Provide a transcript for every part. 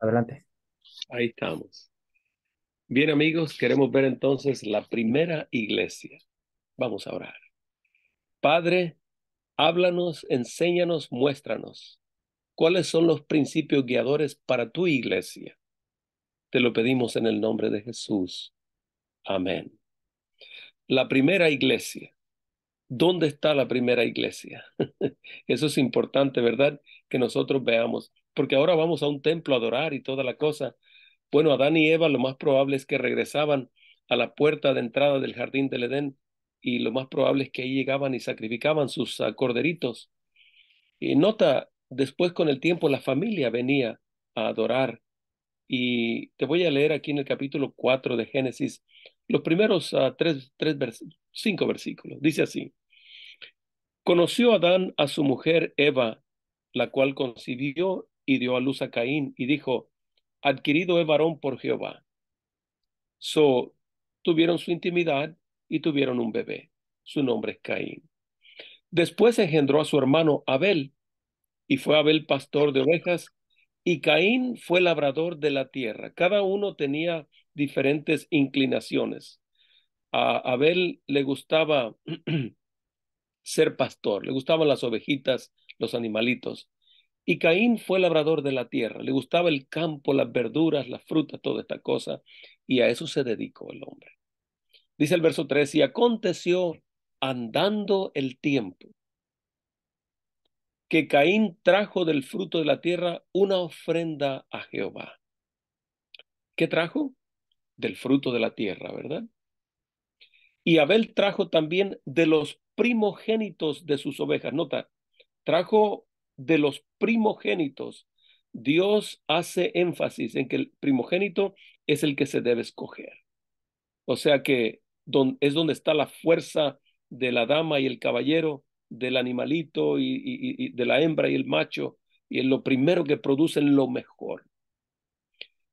Adelante. Ahí estamos. Bien amigos, queremos ver entonces la primera iglesia. Vamos a orar. Padre, háblanos, enséñanos, muéstranos. ¿Cuáles son los principios guiadores para tu iglesia? Te lo pedimos en el nombre de Jesús. Amén. La primera iglesia. ¿Dónde está la primera iglesia? Eso es importante, ¿verdad? Que nosotros veamos porque ahora vamos a un templo a adorar y toda la cosa. Bueno, Adán y Eva lo más probable es que regresaban a la puerta de entrada del jardín del Edén y lo más probable es que ahí llegaban y sacrificaban sus ah, corderitos. Y nota, después con el tiempo la familia venía a adorar. Y te voy a leer aquí en el capítulo 4 de Génesis los primeros ah, tres, cinco versículos. Dice así, conoció Adán a su mujer Eva, la cual concibió y dio a luz a Caín y dijo, adquirido es varón por Jehová. So, tuvieron su intimidad y tuvieron un bebé. Su nombre es Caín. Después engendró a su hermano Abel, y fue Abel pastor de ovejas, y Caín fue labrador de la tierra. Cada uno tenía diferentes inclinaciones. A Abel le gustaba ser pastor, le gustaban las ovejitas, los animalitos. Y Caín fue labrador de la tierra, le gustaba el campo, las verduras, las frutas, toda esta cosa, y a eso se dedicó el hombre. Dice el verso 3, y aconteció andando el tiempo que Caín trajo del fruto de la tierra una ofrenda a Jehová. ¿Qué trajo? Del fruto de la tierra, ¿verdad? Y Abel trajo también de los primogénitos de sus ovejas. Nota, trajo de los primogénitos, Dios hace énfasis en que el primogénito es el que se debe escoger. O sea que es donde está la fuerza de la dama y el caballero, del animalito y, de la hembra y el macho, y es lo primero que producen lo mejor.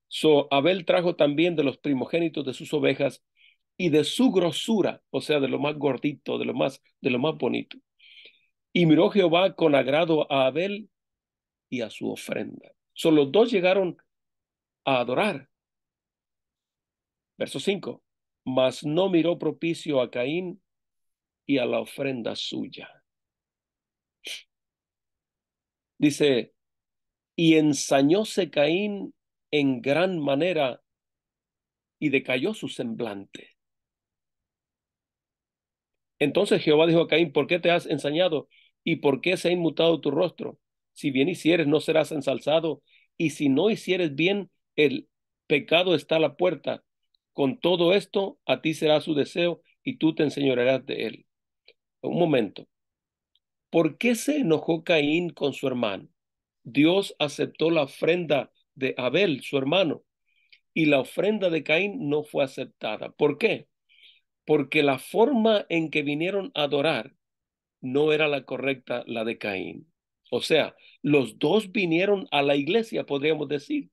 So, Abel trajo también de los primogénitos de sus ovejas y de su grosura, o sea, de lo más gordito, de lo más, de lo más bonito. Y miró Jehová con agrado a Abel y a su ofrenda. Son los dos llegaron a adorar. Verso 5. Mas no miró propicio a Caín y a la ofrenda suya. Dice, y ensañóse Caín en gran manera y decayó su semblante. Entonces Jehová dijo a Caín, ¿por qué te has ensañado? ¿Y por qué se ha inmutado tu rostro? Si bien hicieres, no serás ensalzado, y si no hicieres bien, el pecado está a la puerta. Con todo esto, a ti será su deseo, y tú te enseñorearás de él. Un momento. ¿Por qué se enojó Caín con su hermano? Dios aceptó la ofrenda de Abel, su hermano, y la ofrenda de Caín no fue aceptada. ¿Por qué? Porque la forma en que vinieron a adorar no era la correcta la de Caín. O sea, los dos vinieron a la iglesia, podríamos decir,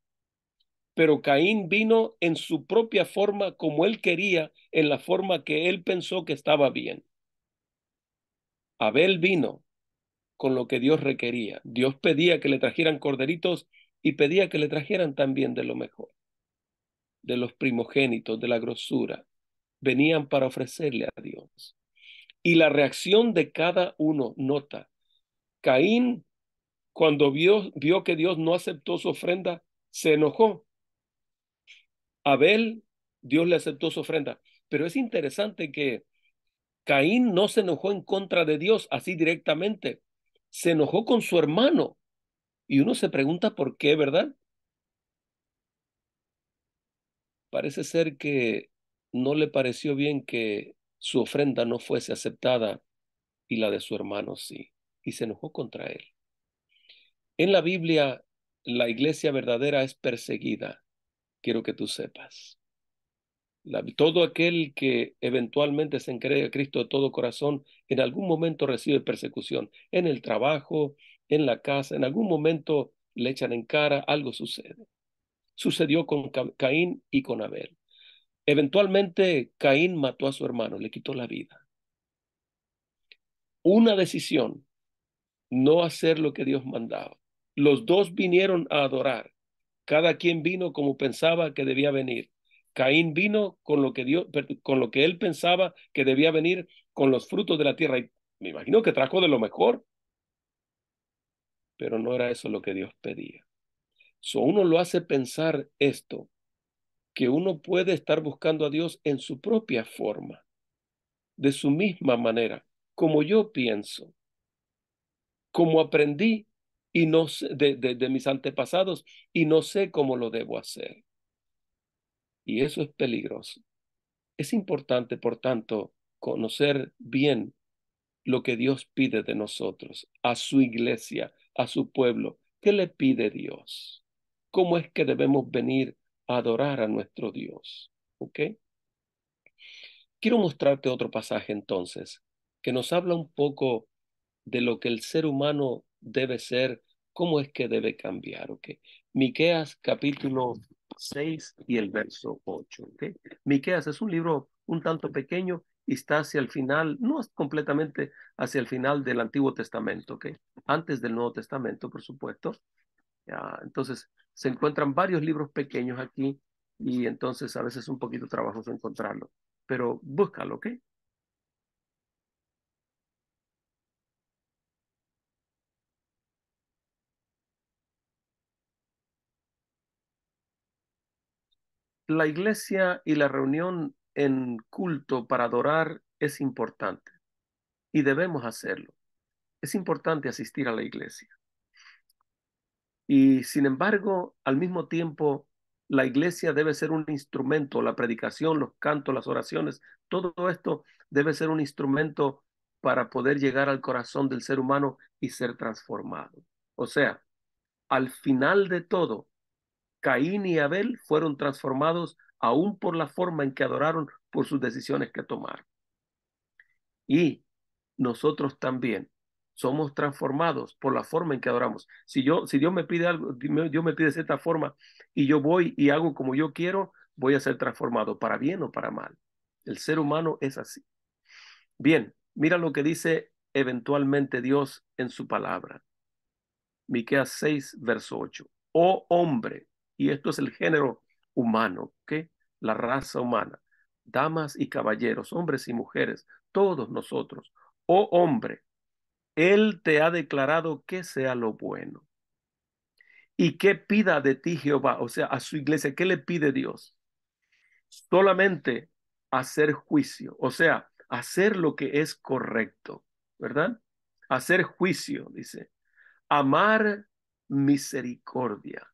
pero Caín vino en su propia forma como él quería, en la forma que él pensó que estaba bien. Abel vino con lo que Dios requería. Dios pedía que le trajeran corderitos y pedía que le trajeran también de lo mejor, de los primogénitos, de la grosura. Venían para ofrecerle a Dios y la reacción de cada uno. Nota, Caín, cuando vio, vio que Dios no aceptó su ofrenda, se enojó. Abel, Dios le aceptó su ofrenda. Pero es interesante que Caín no se enojó en contra de Dios así directamente. Se enojó con su hermano. Y uno se pregunta por qué, ¿verdad? Parece ser que no le pareció bien que su ofrenda no fuese aceptada y la de su hermano sí, y se enojó contra él. En la Biblia, la iglesia verdadera es perseguida, quiero que tú sepas. todo aquel que eventualmente se encree a Cristo de todo corazón, en algún momento recibe persecución, en el trabajo, en la casa, en algún momento le echan en cara, algo sucede. Sucedió con Caín y con Abel. Eventualmente Caín mató a su hermano, le quitó la vida. Una decisión, no hacer lo que Dios mandaba. Los dos vinieron a adorar. Cada quien vino como pensaba que debía venir. Caín vino con lo que Dios, con lo que él pensaba que debía venir con los frutos de la tierra. Y me imagino que trajo de lo mejor. Pero no era eso lo que Dios pedía. So uno lo hace pensar esto que uno puede estar buscando a Dios en su propia forma, de su misma manera, como yo pienso, como aprendí y no de, de mis antepasados y no sé cómo lo debo hacer. Y eso es peligroso. Es importante, por tanto, conocer bien lo que Dios pide de nosotros, a su iglesia, a su pueblo. ¿Qué le pide Dios? ¿Cómo es que debemos venir adorar a nuestro Dios. ¿Ok? Quiero mostrarte otro pasaje entonces, que nos habla un poco de lo que el ser humano debe ser, cómo es que debe cambiar. ¿Ok? Miqueas capítulo 6 y el verso 8. ¿Ok? Miqueas es un libro un tanto pequeño y está hacia el final, no completamente hacia el final del Antiguo Testamento, ¿ok? Antes del Nuevo Testamento, por supuesto. entonces, se encuentran varios libros pequeños aquí y entonces a veces es un poquito trabajoso encontrarlo, pero búscalo, ¿ok? La iglesia y la reunión en culto para adorar es importante y debemos hacerlo. Es importante asistir a la iglesia. Y sin embargo, al mismo tiempo, la iglesia debe ser un instrumento, la predicación, los cantos, las oraciones, todo esto debe ser un instrumento para poder llegar al corazón del ser humano y ser transformado. O sea, al final de todo, Caín y Abel fueron transformados aún por la forma en que adoraron, por sus decisiones que tomaron. Y nosotros también somos transformados por la forma en que adoramos. Si yo, si Dios me pide algo, Dios me pide cierta forma y yo voy y hago como yo quiero, voy a ser transformado para bien o para mal. El ser humano es así. Bien, mira lo que dice eventualmente Dios en su palabra. Miqueas 6, verso 8. Oh hombre, y esto es el género humano, La raza humana. Damas y caballeros, hombres y mujeres, todos nosotros. Oh hombre, él te ha declarado que sea lo bueno. ¿Y qué pida de ti Jehová? O sea, a su iglesia, ¿qué le pide Dios? Solamente hacer juicio, o sea, hacer lo que es correcto, ¿verdad? Hacer juicio, dice. Amar misericordia.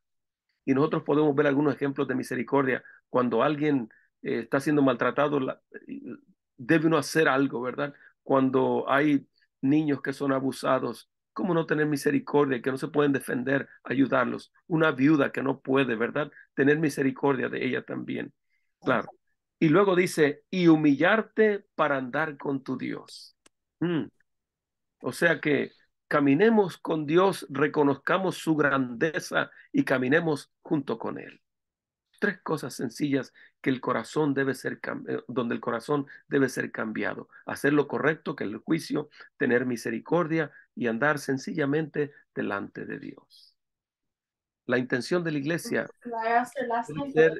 Y nosotros podemos ver algunos ejemplos de misericordia. Cuando alguien eh, está siendo maltratado, eh, debe uno hacer algo, ¿verdad? Cuando hay niños que son abusados, ¿cómo no tener misericordia, que no se pueden defender, ayudarlos? Una viuda que no puede, ¿verdad? Tener misericordia de ella también. Claro. Y luego dice, y humillarte para andar con tu Dios. Mm. O sea que caminemos con Dios, reconozcamos su grandeza y caminemos junto con Él tres cosas sencillas que el corazón debe ser eh, donde el corazón debe ser cambiado, hacer lo correcto, que el juicio, tener misericordia y andar sencillamente delante de Dios. La intención de la iglesia es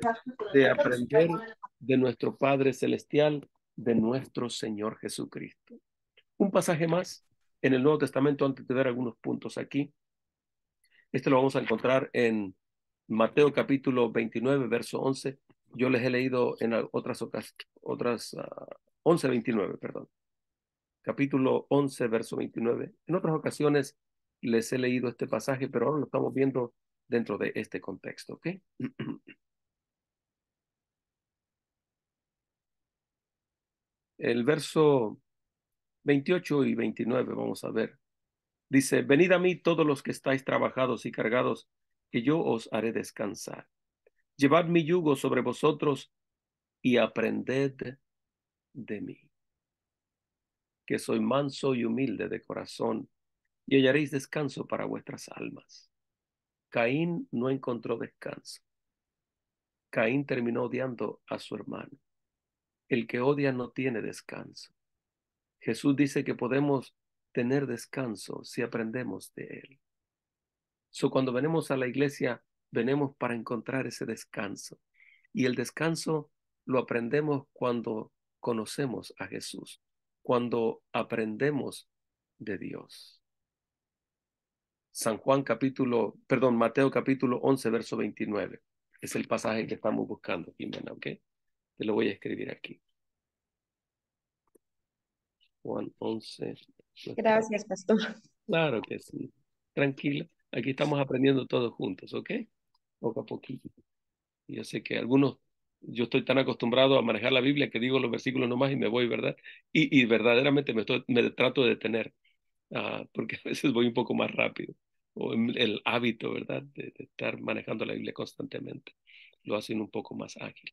de aprender de nuestro Padre celestial, de nuestro Señor Jesucristo. Un pasaje más en el Nuevo Testamento antes de ver algunos puntos aquí. Este lo vamos a encontrar en Mateo capítulo 29, verso 11. Yo les he leído en otras ocasiones, otras, 11, ah, 29, perdón. Capítulo 11, verso 29. En otras ocasiones les he leído este pasaje, pero ahora lo estamos viendo dentro de este contexto, ¿ok? El verso 28 y 29, vamos a ver. Dice, venid a mí todos los que estáis trabajados y cargados, que yo os haré descansar. Llevad mi yugo sobre vosotros y aprended de mí, que soy manso y humilde de corazón, y hallaréis descanso para vuestras almas. Caín no encontró descanso. Caín terminó odiando a su hermano. El que odia no tiene descanso. Jesús dice que podemos tener descanso si aprendemos de él cuando venimos a la iglesia, venimos para encontrar ese descanso. Y el descanso lo aprendemos cuando conocemos a Jesús, cuando aprendemos de Dios. San Juan capítulo, perdón, Mateo capítulo 11, verso 29. Es el pasaje que estamos buscando, Jimena, ¿ok? Te lo voy a escribir aquí. Juan 11. Gracias, pastor. Claro que sí. Tranquila. Aquí estamos aprendiendo todos juntos, ¿ok? Poco a poquito. Yo sé que algunos, yo estoy tan acostumbrado a manejar la Biblia que digo los versículos nomás y me voy, ¿verdad? Y, verdaderamente me, me trato de detener, ah, porque a veces voy un poco más rápido, o el hábito, ¿verdad? De, estar manejando la Biblia constantemente. Lo hacen un poco más ágil.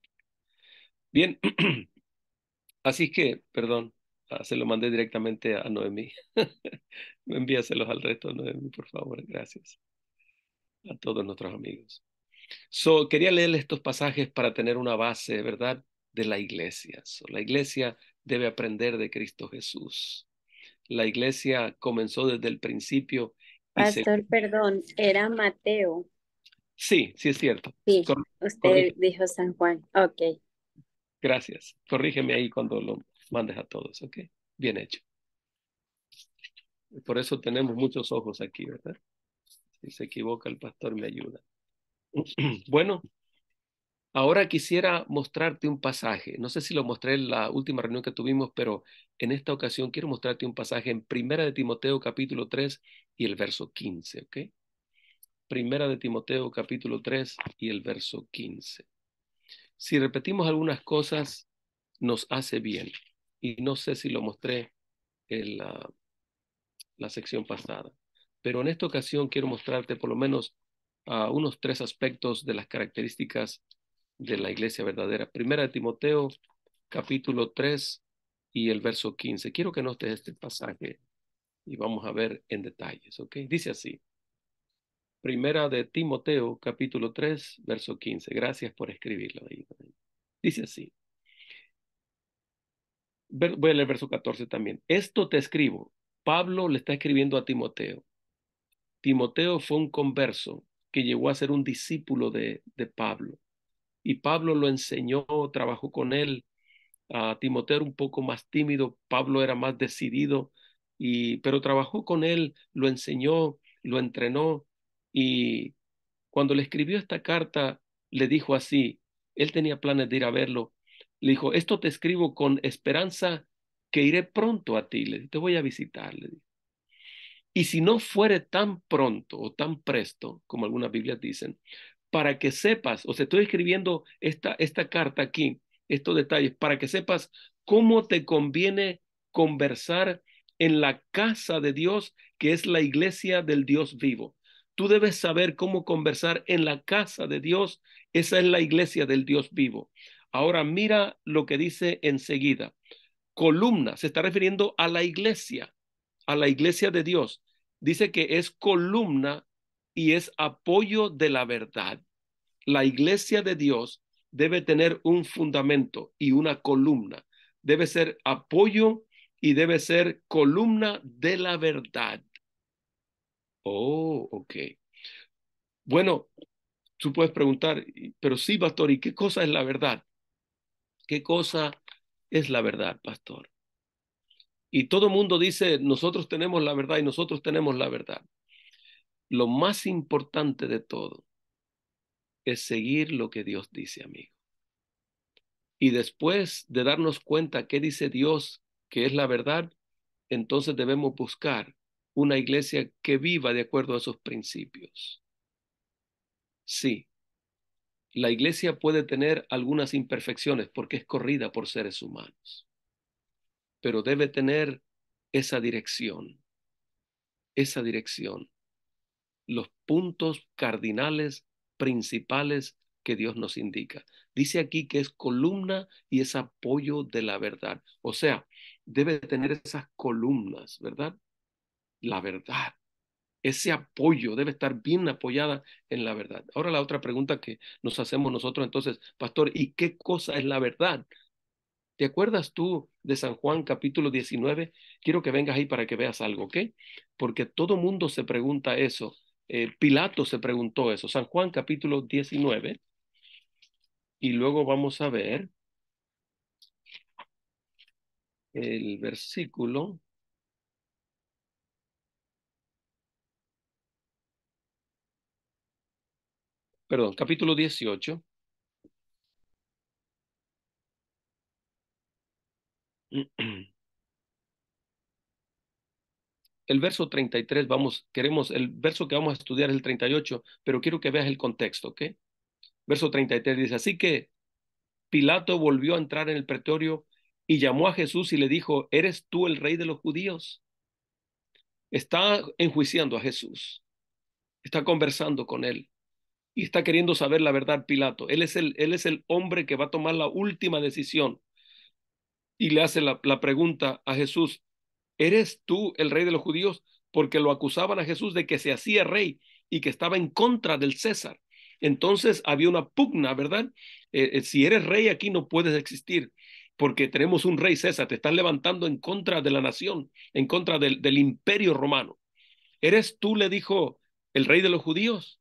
Bien, así que, perdón, Ah, se lo mandé directamente a Noemí. Envíaselos al resto, Noemí, por favor. Gracias. A todos nuestros amigos. quería leer estos pasajes para tener una base, ¿verdad? De la iglesia. la iglesia debe aprender de Cristo Jesús. La iglesia comenzó desde el principio. Pastor, perdón, era Mateo. Sí, sí es cierto. Sí, usted dijo San Juan. Ok. Gracias. Corrígeme ahí cuando lo mandes a todos, ¿ok? Bien hecho. Por eso tenemos muchos ojos aquí, ¿verdad? Si se equivoca el pastor me ayuda. Bueno, ahora quisiera mostrarte un pasaje. No sé si lo mostré en la última reunión que tuvimos, pero en esta ocasión quiero mostrarte un pasaje en Primera de Timoteo capítulo 3 y el verso 15, ¿ok? Primera de Timoteo capítulo 3 y el verso 15. Si repetimos algunas cosas, nos hace bien y no sé si lo mostré en la, sección pasada, pero en esta ocasión quiero mostrarte por lo menos a ah, unos tres aspectos de las características de la iglesia verdadera. Primera de Timoteo, capítulo 3 y el verso 15. Quiero que notes este pasaje y vamos a ver en detalles, ¿ok? Dice así. Primera de Timoteo, capítulo 3, verso 15. Gracias por escribirlo. Ahí. Dice así voy a leer verso 14 también. Esto te escribo. Pablo le está escribiendo a Timoteo. Timoteo fue un converso que llegó a ser un discípulo de, de Pablo. Y Pablo lo enseñó, trabajó con él. A Timoteo era un poco más tímido, Pablo era más decidido, y, pero trabajó con él, lo enseñó, lo entrenó. Y cuando le escribió esta carta, le dijo así, él tenía planes de ir a verlo, le dijo, esto te escribo con esperanza que iré pronto a ti, le te voy a visitar, Y si no fuere tan pronto o tan presto, como algunas Biblias dicen, para que sepas, o sea, estoy escribiendo esta, esta carta aquí, estos detalles, para que sepas cómo te conviene conversar en la casa de Dios, que es la iglesia del Dios vivo. Tú debes saber cómo conversar en la casa de Dios, esa es la iglesia del Dios vivo. Ahora mira lo que dice enseguida. Columna, se está refiriendo a la iglesia, a la iglesia de Dios. Dice que es columna y es apoyo de la verdad. La iglesia de Dios debe tener un fundamento y una columna. Debe ser apoyo y debe ser columna de la verdad. Oh, ok. Bueno, tú puedes preguntar, pero sí, pastor, ¿y qué cosa es la verdad? ¿Qué cosa es la verdad, pastor? Y todo mundo dice, nosotros tenemos la verdad y nosotros tenemos la verdad. Lo más importante de todo es seguir lo que Dios dice, amigo. Y después de darnos cuenta qué dice Dios, que es la verdad, entonces debemos buscar una iglesia que viva de acuerdo a sus principios. Sí, la iglesia puede tener algunas imperfecciones porque es corrida por seres humanos, pero debe tener esa dirección, esa dirección, los puntos cardinales principales que Dios nos indica. Dice aquí que es columna y es apoyo de la verdad. O sea, debe tener esas columnas, ¿verdad? La verdad, ese apoyo debe estar bien apoyada en la verdad. Ahora la otra pregunta que nos hacemos nosotros entonces, pastor, ¿y qué cosa es la verdad? ¿Te acuerdas tú de San Juan capítulo 19? Quiero que vengas ahí para que veas algo, ¿ok? Porque todo mundo se pregunta eso. Eh, Pilato se preguntó eso. San Juan capítulo 19. Y luego vamos a ver el versículo perdón, capítulo 18. El verso 33, vamos, queremos, el verso que vamos a estudiar es el 38, pero quiero que veas el contexto, ¿ok? Verso 33 dice, así que Pilato volvió a entrar en el pretorio y llamó a Jesús y le dijo, ¿eres tú el rey de los judíos? Está enjuiciando a Jesús, está conversando con él y está queriendo saber la verdad Pilato. Él es el, él es el hombre que va a tomar la última decisión. Y le hace la, pregunta a Jesús, ¿eres tú el rey de los judíos? Porque lo acusaban a Jesús de que se hacía rey y que estaba en contra del César. Entonces había una pugna, ¿verdad? Eh, eh, si eres rey aquí no puedes existir, porque tenemos un rey César, te estás levantando en contra de la nación, en contra del, del imperio romano. ¿Eres tú, le dijo el rey de los judíos?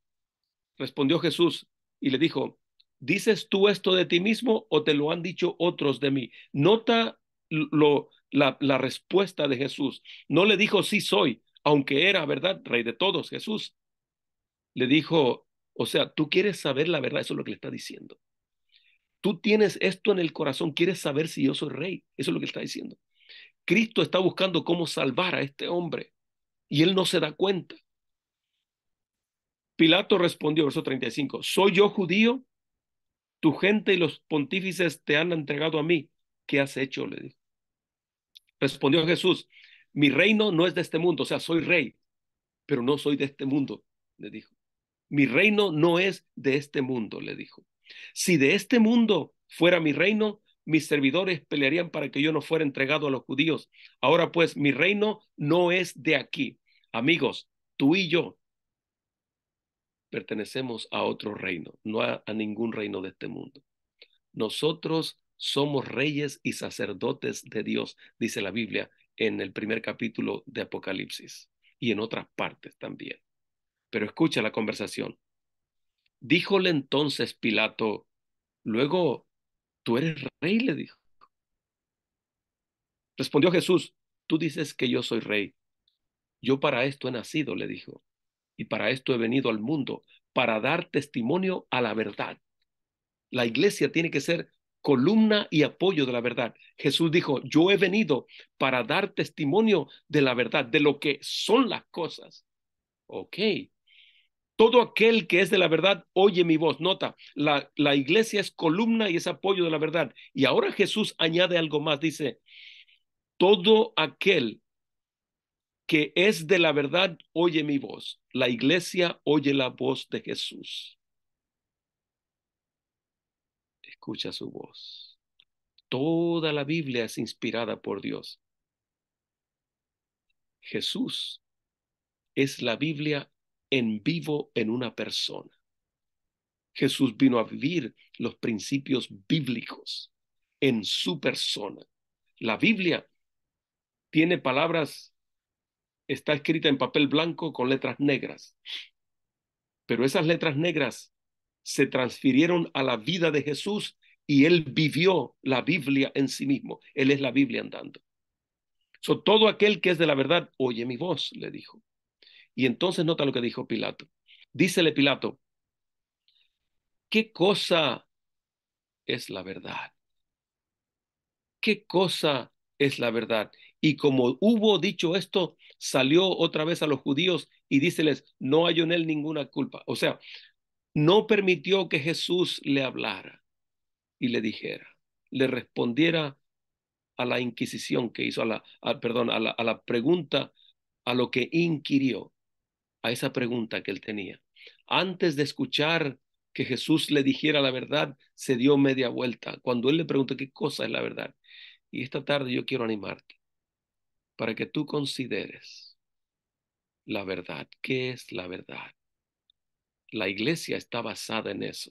Respondió Jesús y le dijo, ¿dices tú esto de ti mismo o te lo han dicho otros de mí? Nota lo, la, la respuesta de Jesús. No le dijo, sí soy, aunque era, ¿verdad? Rey de todos, Jesús. Le dijo, o sea, tú quieres saber la verdad, eso es lo que le está diciendo. Tú tienes esto en el corazón, quieres saber si yo soy rey, eso es lo que está diciendo. Cristo está buscando cómo salvar a este hombre y él no se da cuenta. Pilato respondió, verso 35, ¿soy yo judío? Tu gente y los pontífices te han entregado a mí. ¿Qué has hecho? Le dijo. Respondió Jesús, mi reino no es de este mundo, o sea, soy rey, pero no soy de este mundo, le dijo. Mi reino no es de este mundo, le dijo. Si de este mundo fuera mi reino, mis servidores pelearían para que yo no fuera entregado a los judíos. Ahora pues, mi reino no es de aquí. Amigos, tú y yo pertenecemos a otro reino, no a, ningún reino de este mundo. Nosotros somos reyes y sacerdotes de Dios, dice la Biblia en el primer capítulo de Apocalipsis y en otras partes también. Pero escucha la conversación. Díjole entonces Pilato, luego, tú eres rey, le dijo. Respondió Jesús, tú dices que yo soy rey. Yo para esto he nacido, le dijo, y para esto he venido al mundo, para dar testimonio a la verdad. La iglesia tiene que ser columna y apoyo de la verdad. Jesús dijo, yo he venido para dar testimonio de la verdad, de lo que son las cosas. Ok. Todo aquel que es de la verdad oye mi voz. Nota, la, la iglesia es columna y es apoyo de la verdad. Y ahora Jesús añade algo más. Dice, todo aquel que es de la verdad, oye mi voz. La iglesia oye la voz de Jesús. Escucha su voz. Toda la Biblia es inspirada por Dios. Jesús es la Biblia en vivo en una persona. Jesús vino a vivir los principios bíblicos en su persona. La Biblia tiene palabras está escrita en papel blanco con letras negras. Pero esas letras negras se transfirieron a la vida de Jesús y él vivió la Biblia en sí mismo. Él es la Biblia andando. So, todo aquel que es de la verdad, oye mi voz, le dijo. Y entonces nota lo que dijo Pilato. Dícele Pilato, ¿qué cosa es la verdad? ¿Qué cosa es la verdad? Y como hubo dicho esto, salió otra vez a los judíos y díceles, no hay en él ninguna culpa. O sea, no permitió que Jesús le hablara y le dijera, le respondiera a la inquisición que hizo, a la, perdón, a la, a la pregunta, a lo que inquirió, a esa pregunta que él tenía. Antes de escuchar que Jesús le dijera la verdad, se dio media vuelta. Cuando él le preguntó qué cosa es la verdad. Y esta tarde yo quiero animarte para que tú consideres la verdad. ¿Qué es la verdad? La iglesia está basada en eso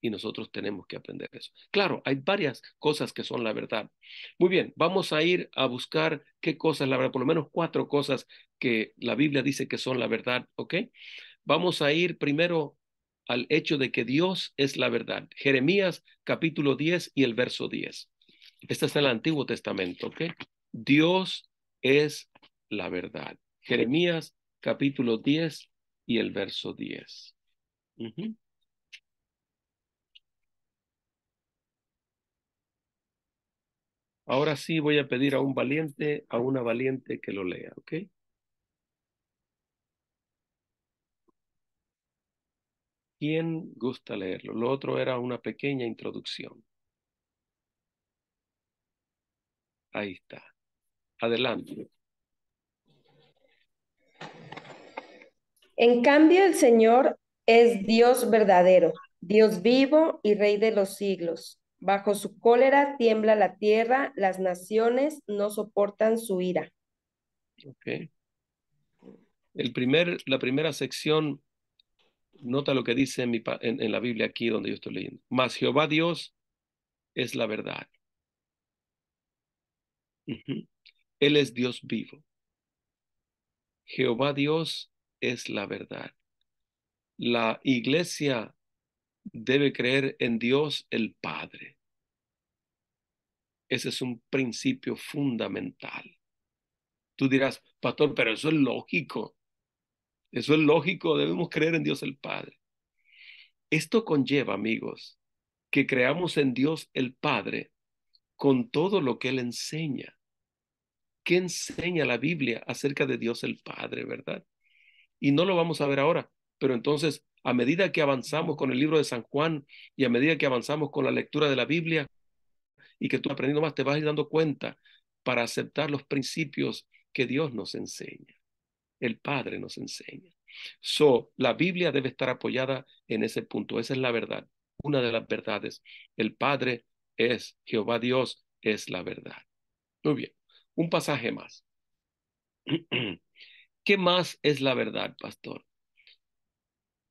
y nosotros tenemos que aprender eso. Claro, hay varias cosas que son la verdad. Muy bien, vamos a ir a buscar qué cosas la verdad, por lo menos cuatro cosas que la Biblia dice que son la verdad, ¿ok? Vamos a ir primero al hecho de que Dios es la verdad. Jeremías capítulo 10 y el verso 10. Este es el Antiguo Testamento, ¿ok? Dios es la verdad. Jeremías capítulo 10 y el verso 10. Ahora sí voy a pedir a un valiente, a una valiente que lo lea, ¿ok? ¿Quién gusta leerlo? Lo otro era una pequeña introducción. Ahí está. Adelante. En cambio, el Señor es Dios verdadero, Dios vivo y Rey de los siglos. Bajo su cólera tiembla la tierra, las naciones no soportan su ira. Ok. El primer, la primera sección, nota lo que dice en, la Biblia aquí donde yo estoy leyendo. Mas Jehová Dios es la verdad. Él es Dios vivo. Jehová Dios es la verdad. La iglesia debe creer en Dios el Padre. Ese es un principio fundamental. Tú dirás, pastor, pero eso es lógico. Eso es lógico, debemos creer en Dios el Padre. Esto conlleva, amigos, que creamos en Dios el Padre con todo lo que Él enseña qué enseña la Biblia acerca de Dios el Padre, ¿verdad? Y no lo vamos a ver ahora, pero entonces, a medida que avanzamos con el libro de San Juan y a medida que avanzamos con la lectura de la Biblia y que tú aprendiendo más, te vas a ir dando cuenta para aceptar los principios que Dios nos enseña, el Padre nos enseña. So, la Biblia debe estar apoyada en ese punto. Esa es la verdad, una de las verdades. El Padre es Jehová Dios, es la verdad. Muy bien un pasaje más. ¿Qué más es la verdad, pastor?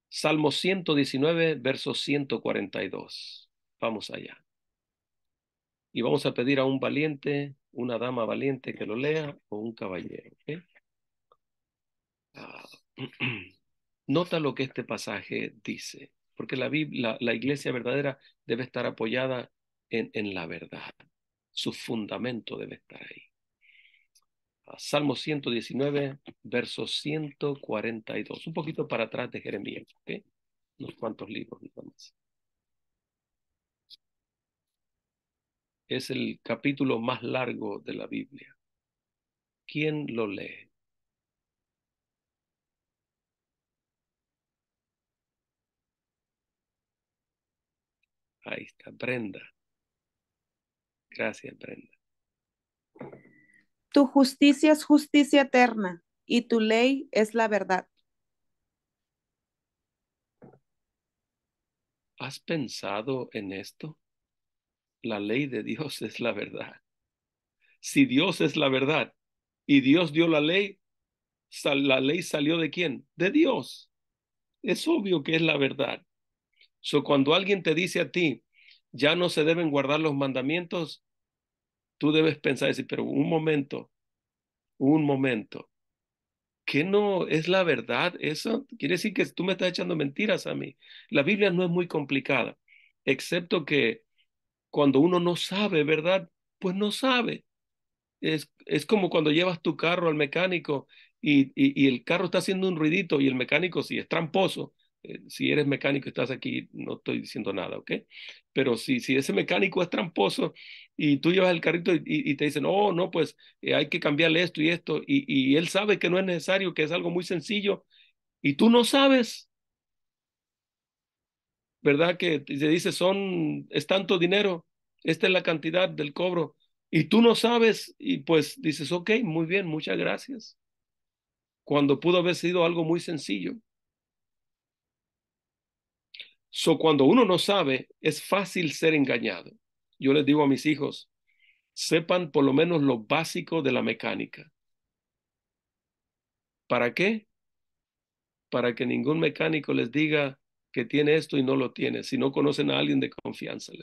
Salmo 119, verso 142. Vamos allá. Y vamos a pedir a un valiente, una dama valiente que lo lea o un caballero. Ah, nota lo que este pasaje dice, porque la, la iglesia verdadera debe estar apoyada en la verdad. Su fundamento debe estar ahí. Salmo 119, verso 142, un poquito para atrás de Jeremías, ¿ok? Unos cuantos libros nada más. Es el capítulo más largo de la Biblia. ¿Quién lo lee? Ahí está, Brenda. Gracias, Brenda. Tu justicia es justicia eterna y tu ley es la verdad. ¿Has pensado en esto? La ley de Dios es la verdad. Si Dios es la verdad y Dios dio la ley, la ley salió de quién? De Dios. Es obvio que es la verdad. So, cuando alguien te dice a ti, ya no se deben guardar los mandamientos, tú debes pensar y decir, pero un momento, un momento, ¿qué no es la verdad eso? Quiere decir que tú me estás echando mentiras a mí. La Biblia no es muy complicada, excepto que cuando uno no sabe, ¿verdad? Pues no sabe. Es, es como cuando llevas tu carro al mecánico y, y, y el carro está haciendo un ruidito y el mecánico, si es tramposo, eh, si eres mecánico y estás aquí, no estoy diciendo nada, ¿ok? Pero si, si ese mecánico es tramposo y tú llevas el carrito y, te dicen, oh, no, pues eh, hay que cambiarle esto y esto, y, él sabe que no es necesario, que es algo muy sencillo, y tú no sabes, ¿verdad? Que te dice, son, es tanto dinero, esta es la cantidad del cobro, y tú no sabes, y pues dices, ok, muy bien, muchas gracias, cuando pudo haber sido algo muy sencillo. So, cuando uno no sabe, es fácil ser engañado. Yo les digo a mis hijos, sepan por lo menos lo básico de la mecánica. ¿Para qué? Para que ningún mecánico les diga que tiene esto y no lo tiene, si no conocen a alguien de confianza.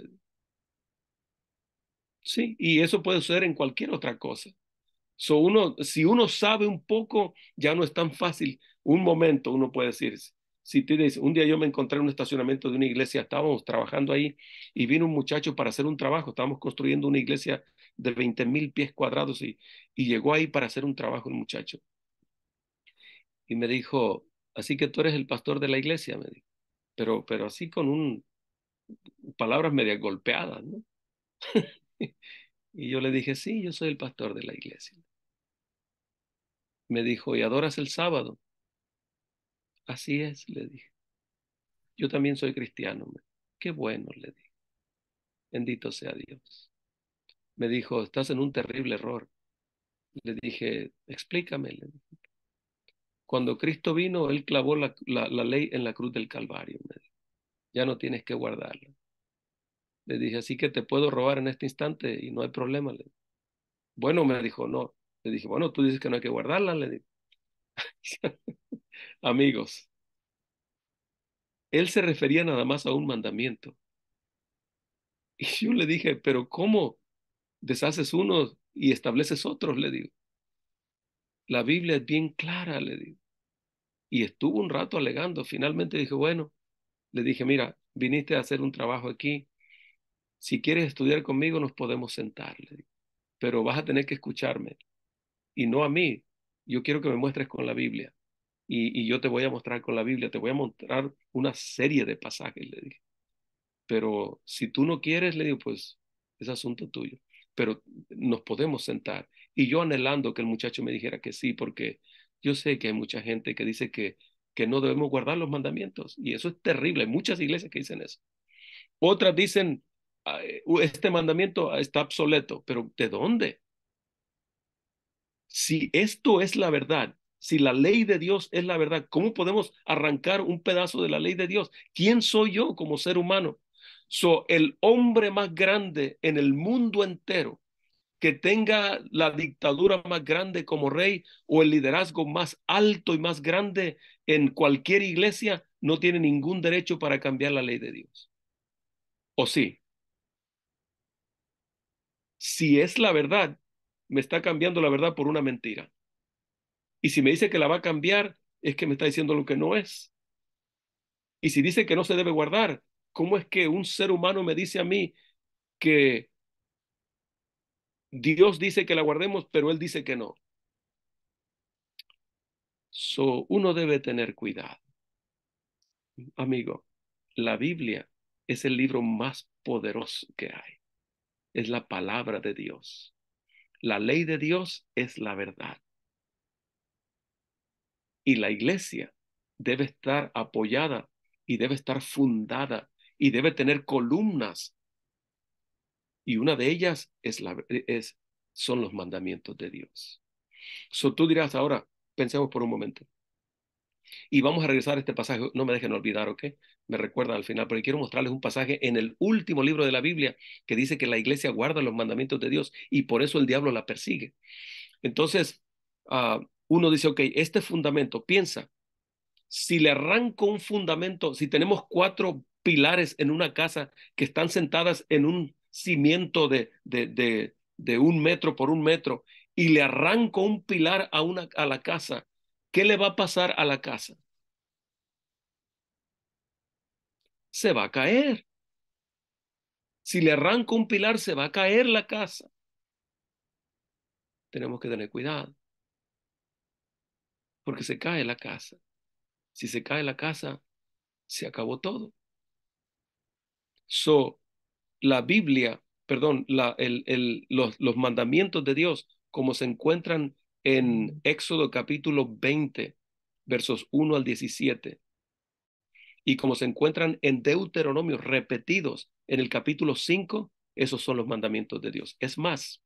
Sí, y eso puede suceder en cualquier otra cosa. So uno, si uno sabe un poco, ya no es tan fácil. Un momento uno puede decirse, si tú un día yo me encontré en un estacionamiento de una iglesia, estábamos trabajando ahí y vino un muchacho para hacer un trabajo, estábamos construyendo una iglesia de 20 mil pies cuadrados y, y llegó ahí para hacer un trabajo el muchacho. Y me dijo, así que tú eres el pastor de la iglesia, me pero, pero así con un, palabras media golpeadas, ¿no? y yo le dije, sí, yo soy el pastor de la iglesia. Me dijo, ¿y adoras el sábado? Así es, le dije. Yo también soy cristiano. Qué bueno, le dije. Bendito sea Dios. Me dijo, estás en un terrible error. Le dije, explícame. Le Cuando Cristo vino, Él clavó la, ley en la cruz del Calvario. Ya no tienes que guardarla. Le dije, así que te puedo robar en este instante y no hay problema. Le Bueno, me dijo, no. Le dije, bueno, tú dices que no hay que guardarla. Le dije. Amigos, él se refería nada más a un mandamiento. Y yo le dije, pero ¿cómo deshaces unos y estableces otros? Le digo. La Biblia es bien clara, le digo. Y estuvo un rato alegando. Finalmente dije, bueno, le dije, mira, viniste a hacer un trabajo aquí. Si quieres estudiar conmigo, nos podemos sentar, Pero vas a tener que escucharme. Y no a mí. Yo quiero que me muestres con la Biblia y, yo te voy a mostrar con la Biblia, te voy a mostrar una serie de pasajes, le dije. Pero si tú no quieres, le digo, pues es asunto tuyo. Pero nos podemos sentar. Y yo anhelando que el muchacho me dijera que sí, porque yo sé que hay mucha gente que dice que, que no debemos guardar los mandamientos. Y eso es terrible. Hay muchas iglesias que dicen eso. Otras dicen, uh, este mandamiento está obsoleto. Pero ¿de dónde? Si esto es la verdad, si la ley de Dios es la verdad? ¿Cómo podemos arrancar un pedazo de la ley de Dios? ¿Quién soy yo como ser humano? Soy el hombre más grande en el mundo entero que tenga la dictadura más grande como rey o el liderazgo más alto y más grande en cualquier iglesia, no tiene ningún derecho para cambiar la ley de Dios. ¿O sí? Si es la verdad, me está cambiando la verdad por una mentira. Y si me dice que la va a cambiar, es que me está diciendo lo que no es. Y si dice que no se debe guardar, ¿cómo es que un ser humano me dice a mí que Dios dice que la guardemos, pero Él dice que no? So, uno debe tener cuidado. Amigo, la Biblia es el libro más poderoso que hay. Es la palabra de Dios. La ley de Dios es la verdad. Y la iglesia debe estar apoyada y debe estar fundada y debe tener columnas. Y una de ellas es la, e, es, son los mandamientos de Dios. So, tú dirás ahora, pensemos por un momento. Y vamos a regresar a este pasaje, no me dejen olvidar, ¿ok? Me recuerdan al final, pero quiero mostrarles un pasaje en el último libro de la Biblia que dice que la iglesia guarda los mandamientos de Dios y por eso el diablo la persigue. Entonces, ah, uno dice, ok, este fundamento, piensa, si le arranco un fundamento, si tenemos cuatro pilares en una casa que están sentadas en un cimiento de, de, un metro por un metro y le arranco un pilar a, una, a la casa, ¿qué le va a pasar a la casa? Se va a caer. Si le arranco un pilar, se va a caer la casa. Tenemos que tener cuidado porque se cae la casa. Si se cae la casa, se acabó todo. So, la Biblia, perdón, la, los, mandamientos de Dios, como se encuentran en Éxodo capítulo 20, versos 1 al 17, y como se encuentran en Deuteronomio repetidos en el capítulo 5, esos son los mandamientos de Dios. Es más,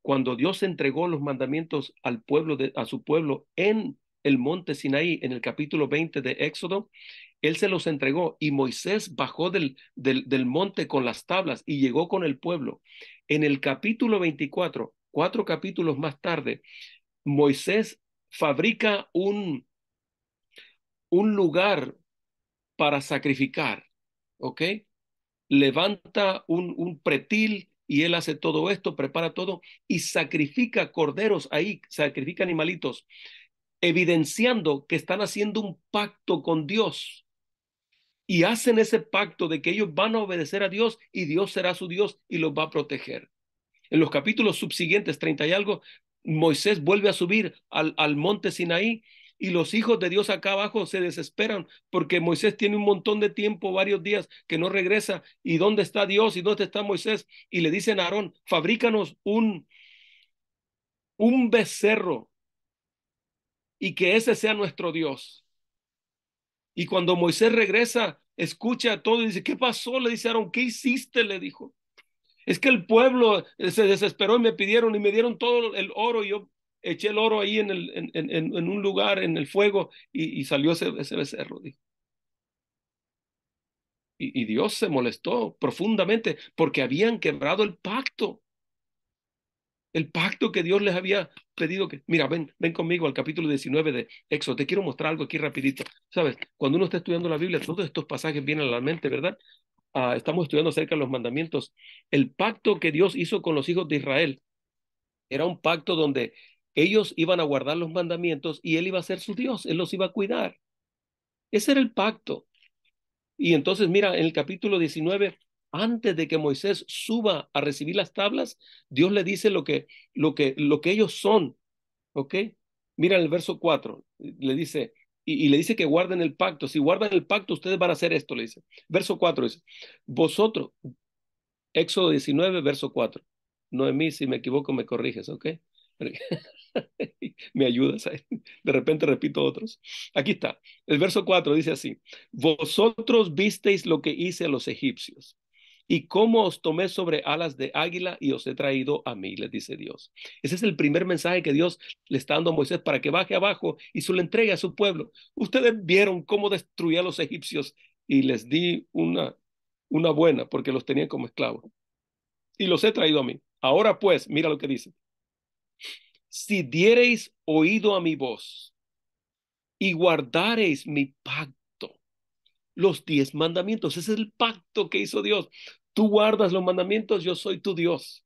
cuando Dios entregó los mandamientos al pueblo a su pueblo en el monte Sinaí en el capítulo 20 de Éxodo, él se los entregó y Moisés bajó del, del, monte con las tablas y llegó con el pueblo. En el capítulo 24, cuatro capítulos más tarde, Moisés fabrica un, un lugar para sacrificar, ¿ok? Levanta un, un pretil y él hace todo esto, prepara todo y sacrifica corderos ahí, sacrifica animalitos evidenciando que están haciendo un pacto con Dios. Y hacen ese pacto de que ellos van a obedecer a Dios y Dios será su Dios y los va a proteger. En los capítulos subsiguientes, 30 y algo, Moisés vuelve a subir al, al monte Sinaí y los hijos de Dios acá abajo se desesperan porque Moisés tiene un montón de tiempo, varios días, que no regresa. ¿Y dónde está Dios? ¿Y dónde está Moisés? Y le dicen a Aarón, fabrícanos un, un becerro y que ese sea nuestro Dios. Y cuando Moisés regresa, escucha todo y dice, ¿qué pasó? Le dice ¿qué hiciste? Le dijo. Es que el pueblo eh, se desesperó y me pidieron y me dieron todo el oro y yo eché el oro ahí en, un lugar, en el fuego, y, salió ese, becerro. y Dios se molestó profundamente porque habían quebrado el pacto el pacto que Dios les había pedido que, mira, ven, ven conmigo al capítulo 19 de Éxodo, te quiero mostrar algo aquí rapidito. Sabes, cuando uno está estudiando la Biblia, todos estos pasajes vienen a la mente, ¿verdad? Ah, estamos estudiando acerca de los mandamientos. El pacto que Dios hizo con los hijos de Israel era un pacto donde ellos iban a guardar los mandamientos y Él iba a ser su Dios, Él los iba a cuidar. Ese era el pacto. Y entonces, mira, en el capítulo 19 antes de que Moisés suba a recibir las tablas, Dios le dice lo que, lo que, lo que ellos son. ¿Ok? Mira el verso 4, le dice, y, le dice que guarden el pacto. Si guardan el pacto, ustedes van a hacer esto, le dice. Verso 4 dice, vosotros, Éxodo 19, verso 4. Noemí, si me equivoco, me corriges, ¿ok? me ayudas. ¿eh? De repente repito otros. Aquí está. El verso 4 dice así, vosotros visteis lo que hice a los egipcios y cómo os tomé sobre alas de águila y os he traído a mí, les dice Dios. Ese es el primer mensaje que Dios le está dando a Moisés para que baje abajo y se le entregue a su pueblo. Ustedes vieron cómo destruía a los egipcios y les di una, una buena porque los tenía como esclavos. Y los he traído a mí. Ahora pues, mira lo que dice. Si diereis oído a mi voz y guardareis mi pacto, los diez mandamientos. Ese es el pacto que hizo Dios. Tú guardas los mandamientos, yo soy tu Dios.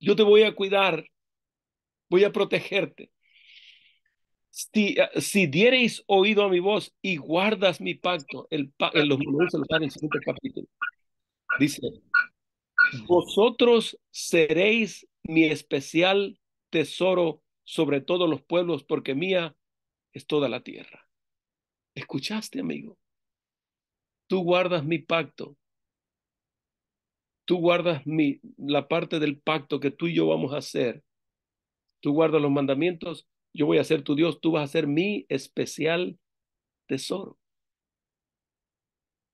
Yo te voy a cuidar, voy a protegerte. Si, eh, si diereis oído a mi voz y guardas mi pacto, el, en los mandamientos en el siguiente capítulo. Dice, vosotros seréis mi especial tesoro sobre todos los pueblos, porque mía es toda la tierra. ¿Escuchaste, amigo? Tú guardas mi pacto. Tú guardas mi, la parte del pacto que tú y yo vamos a hacer. Tú guardas los mandamientos. Yo voy a ser tu Dios. Tú vas a ser mi especial tesoro.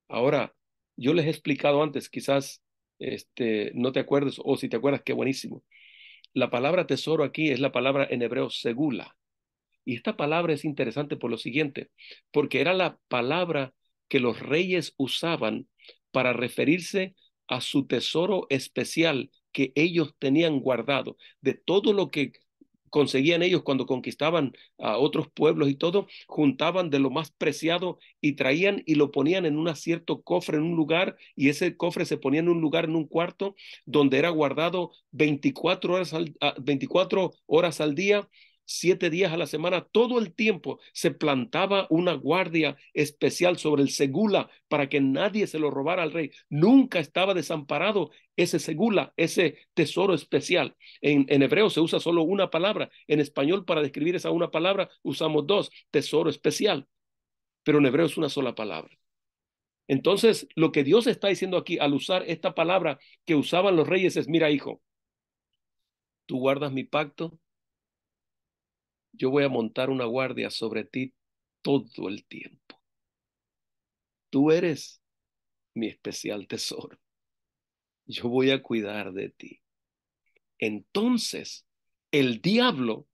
Ahora, yo les he explicado antes, quizás este, no te acuerdes, o si te acuerdas, qué buenísimo. La palabra tesoro aquí es la palabra en hebreo segula. Y esta palabra es interesante por lo siguiente, porque era la palabra que los reyes usaban para referirse a su tesoro especial que ellos tenían guardado, de todo lo que conseguían ellos cuando conquistaban a otros pueblos y todo, juntaban de lo más preciado y traían y lo ponían en un cierto cofre, en un lugar, y ese cofre se ponía en un lugar, en un cuarto, donde era guardado 24 horas al, 24 ah, horas al día siete días a la semana, todo el tiempo se plantaba una guardia especial sobre el segula para que nadie se lo robara al rey. Nunca estaba desamparado ese segula, ese tesoro especial. En, hebreo se usa solo una palabra, en español para describir esa una palabra usamos dos, tesoro especial, pero en hebreo es una sola palabra. Entonces, lo que Dios está diciendo aquí al usar esta palabra que usaban los reyes es, mira hijo, tú guardas mi pacto, yo voy a montar una guardia sobre ti todo el tiempo. Tú eres mi especial tesoro. Yo voy a cuidar de ti. Entonces, el diablo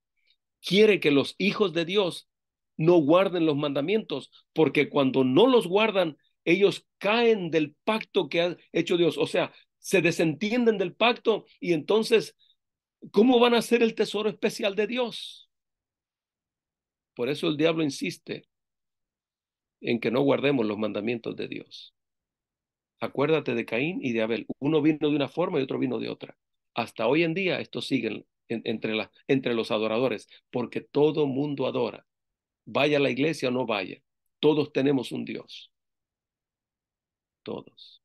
quiere que los hijos de Dios no guarden los mandamientos, porque cuando no los guardan, ellos caen del pacto que ha hecho Dios. O sea, se desentienden del pacto y entonces, ¿cómo van a ser el tesoro especial de Dios? Por eso el diablo insiste en que no guardemos los mandamientos de Dios. Acuérdate de Caín y de Abel. Uno vino de una forma y otro vino de otra. Hasta hoy en día esto sigue entre, los adoradores, porque todo mundo adora. Vaya a la iglesia o no vaya. Todos tenemos un Dios. Todos.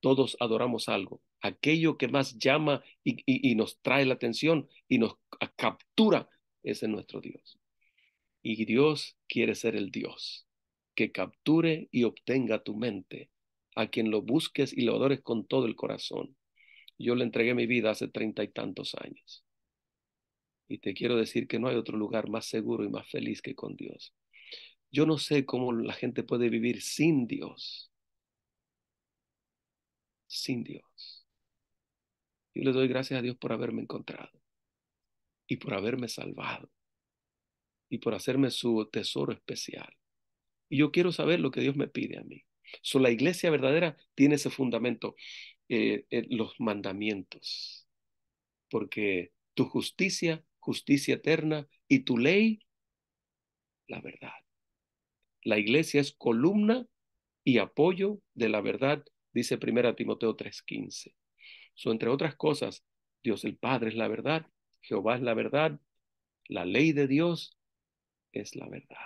Todos adoramos algo. Aquello que más llama y, nos trae la atención y nos ah, captura, ese es nuestro Dios. Y Dios quiere ser el Dios que capture y obtenga tu mente, a quien lo busques y lo adores con todo el corazón. Yo le entregué mi vida hace treinta y tantos años. Y te quiero decir que no hay otro lugar más seguro y más feliz que con Dios. Yo no sé cómo la gente puede vivir sin Dios. Sin Dios. Yo le doy gracias a Dios por haberme encontrado y por haberme salvado y por hacerme su tesoro especial. Y yo quiero saber lo que Dios me pide a mí. So, la iglesia verdadera tiene ese fundamento, eh, eh, los mandamientos, porque tu justicia, justicia eterna, y tu ley, la verdad. La iglesia es columna y apoyo de la verdad, dice 1 Timoteo 3:15. So, entre otras cosas, Dios el Padre es la verdad, Jehová es la verdad, la ley de Dios es la verdad.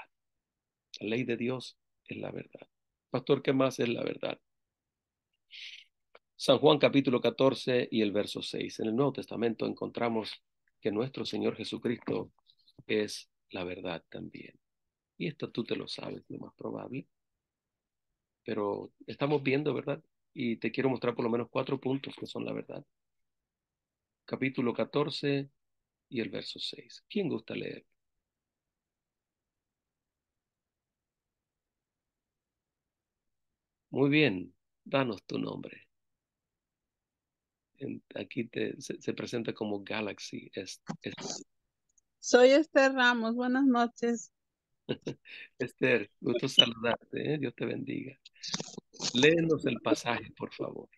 La ley de Dios es la verdad. Pastor, ¿qué más es la verdad? San Juan capítulo 14 y el verso 6. En el Nuevo Testamento encontramos que nuestro Señor Jesucristo es la verdad también. Y esto tú te lo sabes, lo más probable. Pero estamos viendo, ¿verdad? Y te quiero mostrar por lo menos cuatro puntos que son la verdad. Capítulo 14 y el verso 6. ¿Quién gusta leer? Muy bien, danos tu nombre. aquí te, se, presenta como Galaxy. Soy Esther Ramos, buenas noches. Esther, gusto saludarte, ¿eh? Dios te bendiga. Léenos el pasaje, por favor.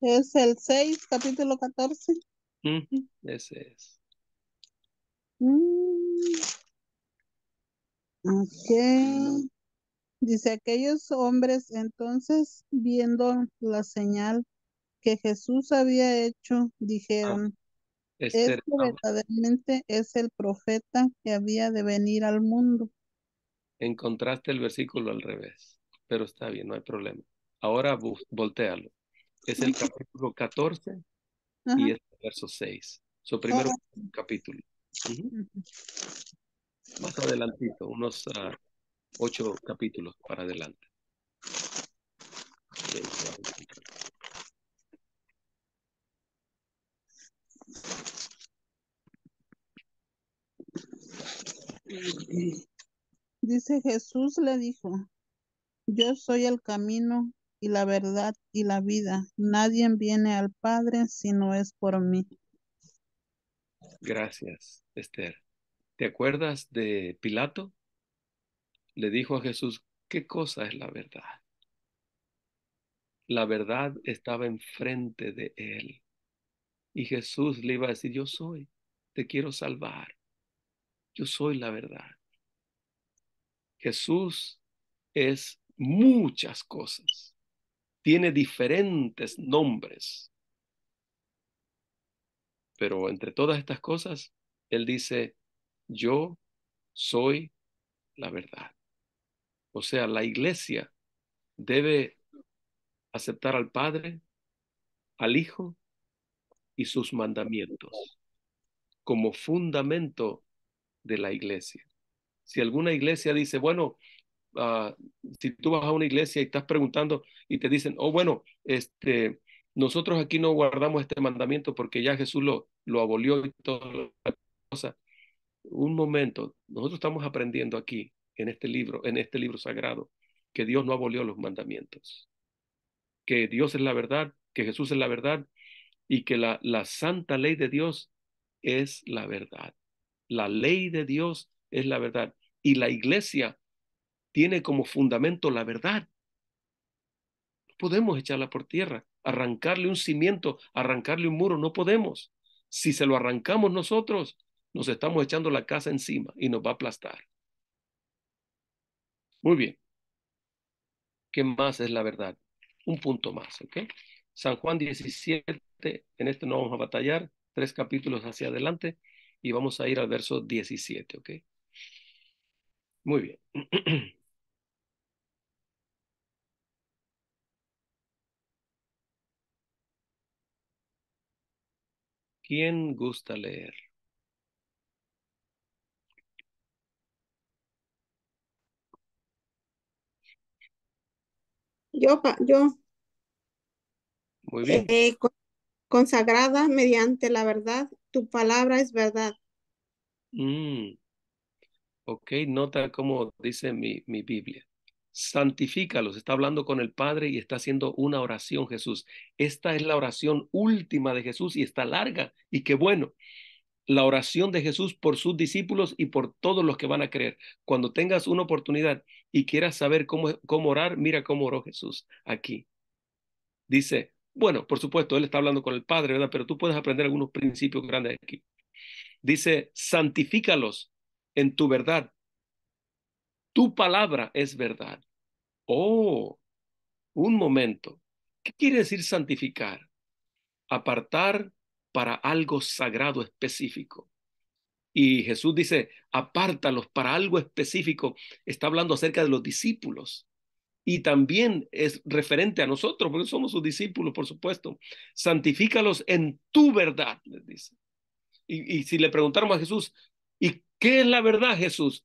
Es el 6, capítulo 14. Mm, ese es. Mm. ok. Dice, aquellos hombres entonces, viendo la señal que Jesús había hecho, dijeron, este esto verdaderamente es el profeta que había de venir al mundo. Encontraste el versículo al revés, pero está bien, no hay problema. Ahora voltealo. Es el capítulo 14 y es el verso 6. Su primer capítulo. Más adelantito, unos ah, ocho capítulos para adelante. Dice Jesús le dijo, yo soy el camino y la verdad y la vida. Nadie viene al Padre si no es por mí. Gracias, Esther. ¿Te acuerdas de Pilato? le dijo a Jesús, ¿qué cosa es la verdad? La verdad estaba enfrente de él. Y Jesús le iba a decir, yo soy, te quiero salvar. Yo soy la verdad. Jesús es muchas cosas. Tiene diferentes nombres. Pero entre todas estas cosas, Él dice, yo soy la verdad. O sea, la iglesia debe aceptar al Padre, al Hijo y sus mandamientos como fundamento de la iglesia. Si alguna iglesia dice, bueno, ah, si tú vas a una iglesia y estás preguntando y te dicen, oh, bueno, este, nosotros aquí no guardamos este mandamiento porque ya Jesús lo, lo abolió y todas las cosas. Un momento, nosotros estamos aprendiendo aquí en este libro, en este libro sagrado, que Dios no abolió los mandamientos, que Dios es la verdad, que Jesús es la verdad y que la, la santa ley de Dios es la verdad. La ley de Dios es la verdad y la iglesia tiene como fundamento la verdad. No podemos echarla por tierra, arrancarle un cimiento, arrancarle un muro, no podemos. Si se lo arrancamos nosotros, nos estamos echando la casa encima y nos va a aplastar. Muy bien. ¿Qué más es la verdad? Un punto más, ¿ok? San Juan 17, en este no vamos a batallar, tres capítulos hacia adelante y vamos a ir al verso 17, ¿ok? Muy bien. ¿Quién gusta leer? Yo, yo. Muy bien. Eh, consagrada mediante la verdad, tu palabra es verdad. Mm. Ok, nota cómo dice mi, mi Biblia. Santifícalos, está hablando con el Padre y está haciendo una oración, Jesús. Esta es la oración última de Jesús y está larga y qué bueno la oración de Jesús por sus discípulos y por todos los que van a creer. Cuando tengas una oportunidad, y quieras saber cómo, cómo orar, mira cómo oró Jesús aquí. Dice, bueno, por supuesto, él está hablando con el Padre, ¿verdad? Pero tú puedes aprender algunos principios grandes aquí. Dice, santifícalos en tu verdad. Tu palabra es verdad. Oh, un momento. ¿Qué quiere decir santificar? Apartar para algo sagrado específico. Y Jesús dice, apártalos para algo específico. Está hablando acerca de los discípulos. Y también es referente a nosotros, porque somos sus discípulos, por supuesto. Santifícalos en tu verdad, les dice. Y, si le preguntaron a Jesús, ¿y qué es la verdad, Jesús?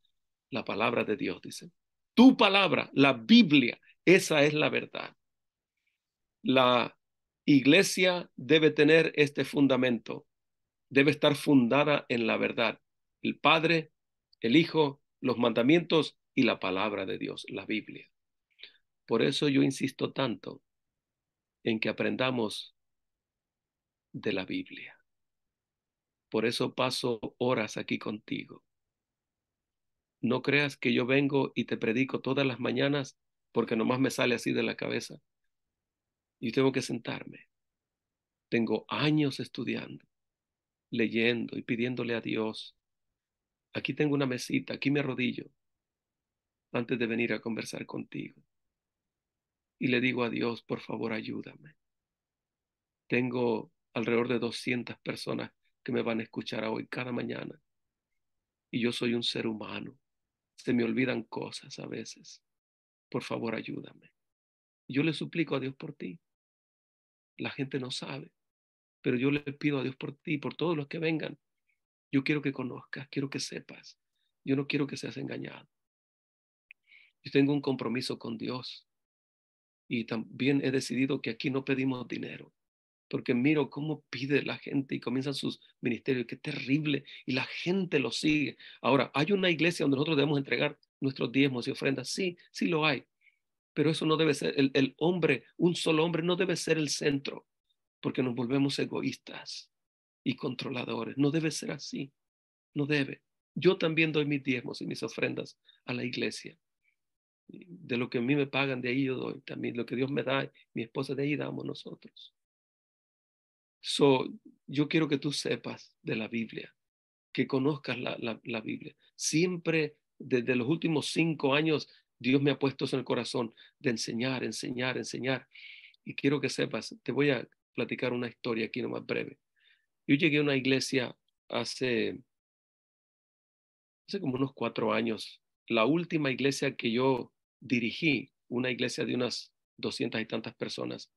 La palabra de Dios, dice. Tu palabra, la Biblia, esa es la verdad. La iglesia debe tener este fundamento debe estar fundada en la verdad, el Padre, el Hijo, los mandamientos y la palabra de Dios, la Biblia. Por eso yo insisto tanto en que aprendamos de la Biblia. Por eso paso horas aquí contigo. No creas que yo vengo y te predico todas las mañanas porque nomás me sale así de la cabeza. Y tengo que sentarme. Tengo años estudiando leyendo y pidiéndole a Dios, aquí tengo una mesita, aquí me arrodillo, antes de venir a conversar contigo. Y le digo a Dios, por favor, ayúdame. Tengo alrededor de 200 personas que me van a escuchar hoy cada mañana. Y yo soy un ser humano. Se me olvidan cosas a veces. Por favor, ayúdame. Yo le suplico a Dios por ti. La gente no sabe pero yo le pido a Dios por ti, por todos los que vengan. Yo quiero que conozcas, quiero que sepas. Yo no quiero que seas engañado. Yo tengo un compromiso con Dios y también he decidido que aquí no pedimos dinero, porque miro cómo pide la gente y comienzan sus ministerios, qué terrible, y la gente lo sigue. Ahora, ¿hay una iglesia donde nosotros debemos entregar nuestros diezmos y ofrendas? Sí, sí lo hay, pero eso no debe ser, el, el hombre, un solo hombre no debe ser el centro porque nos volvemos egoístas y controladores. No debe ser así, no debe. Yo también doy mis diezmos y mis ofrendas a la iglesia. De lo que a mí me pagan, de ahí yo doy. También lo que Dios me da, mi esposa, de ahí damos nosotros. yo quiero que tú sepas de la Biblia, que conozcas la, la Biblia. Siempre, desde los últimos cinco años, Dios me ha puesto en el corazón de enseñar, enseñar, enseñar. Y quiero que sepas, te voy a platicar una historia aquí nomás breve. Yo llegué a una iglesia hace, hace como unos cuatro años. La última iglesia que yo dirigí, una iglesia de unas doscientas y tantas personas,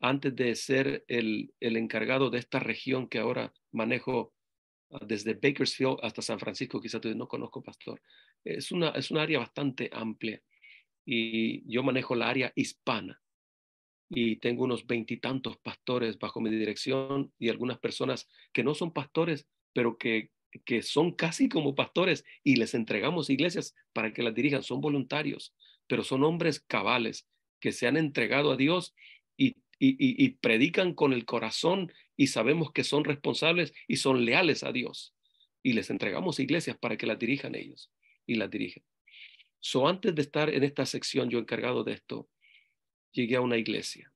antes de ser el, encargado de esta región que ahora manejo ah, desde Bakersfield hasta San Francisco, quizás tú no conozco, pastor. Es una, es una área bastante amplia y yo manejo la área hispana y tengo unos veintitantos pastores bajo mi dirección y algunas personas que no son pastores, pero que, que son casi como pastores y les entregamos iglesias para que las dirijan. Son voluntarios, pero son hombres cabales que se han entregado a Dios y, y predican con el corazón y sabemos que son responsables y son leales a Dios. Y les entregamos iglesias para que las dirijan ellos y las dirigen. So, antes de estar en esta sección, yo encargado de esto, llegué a una iglesia.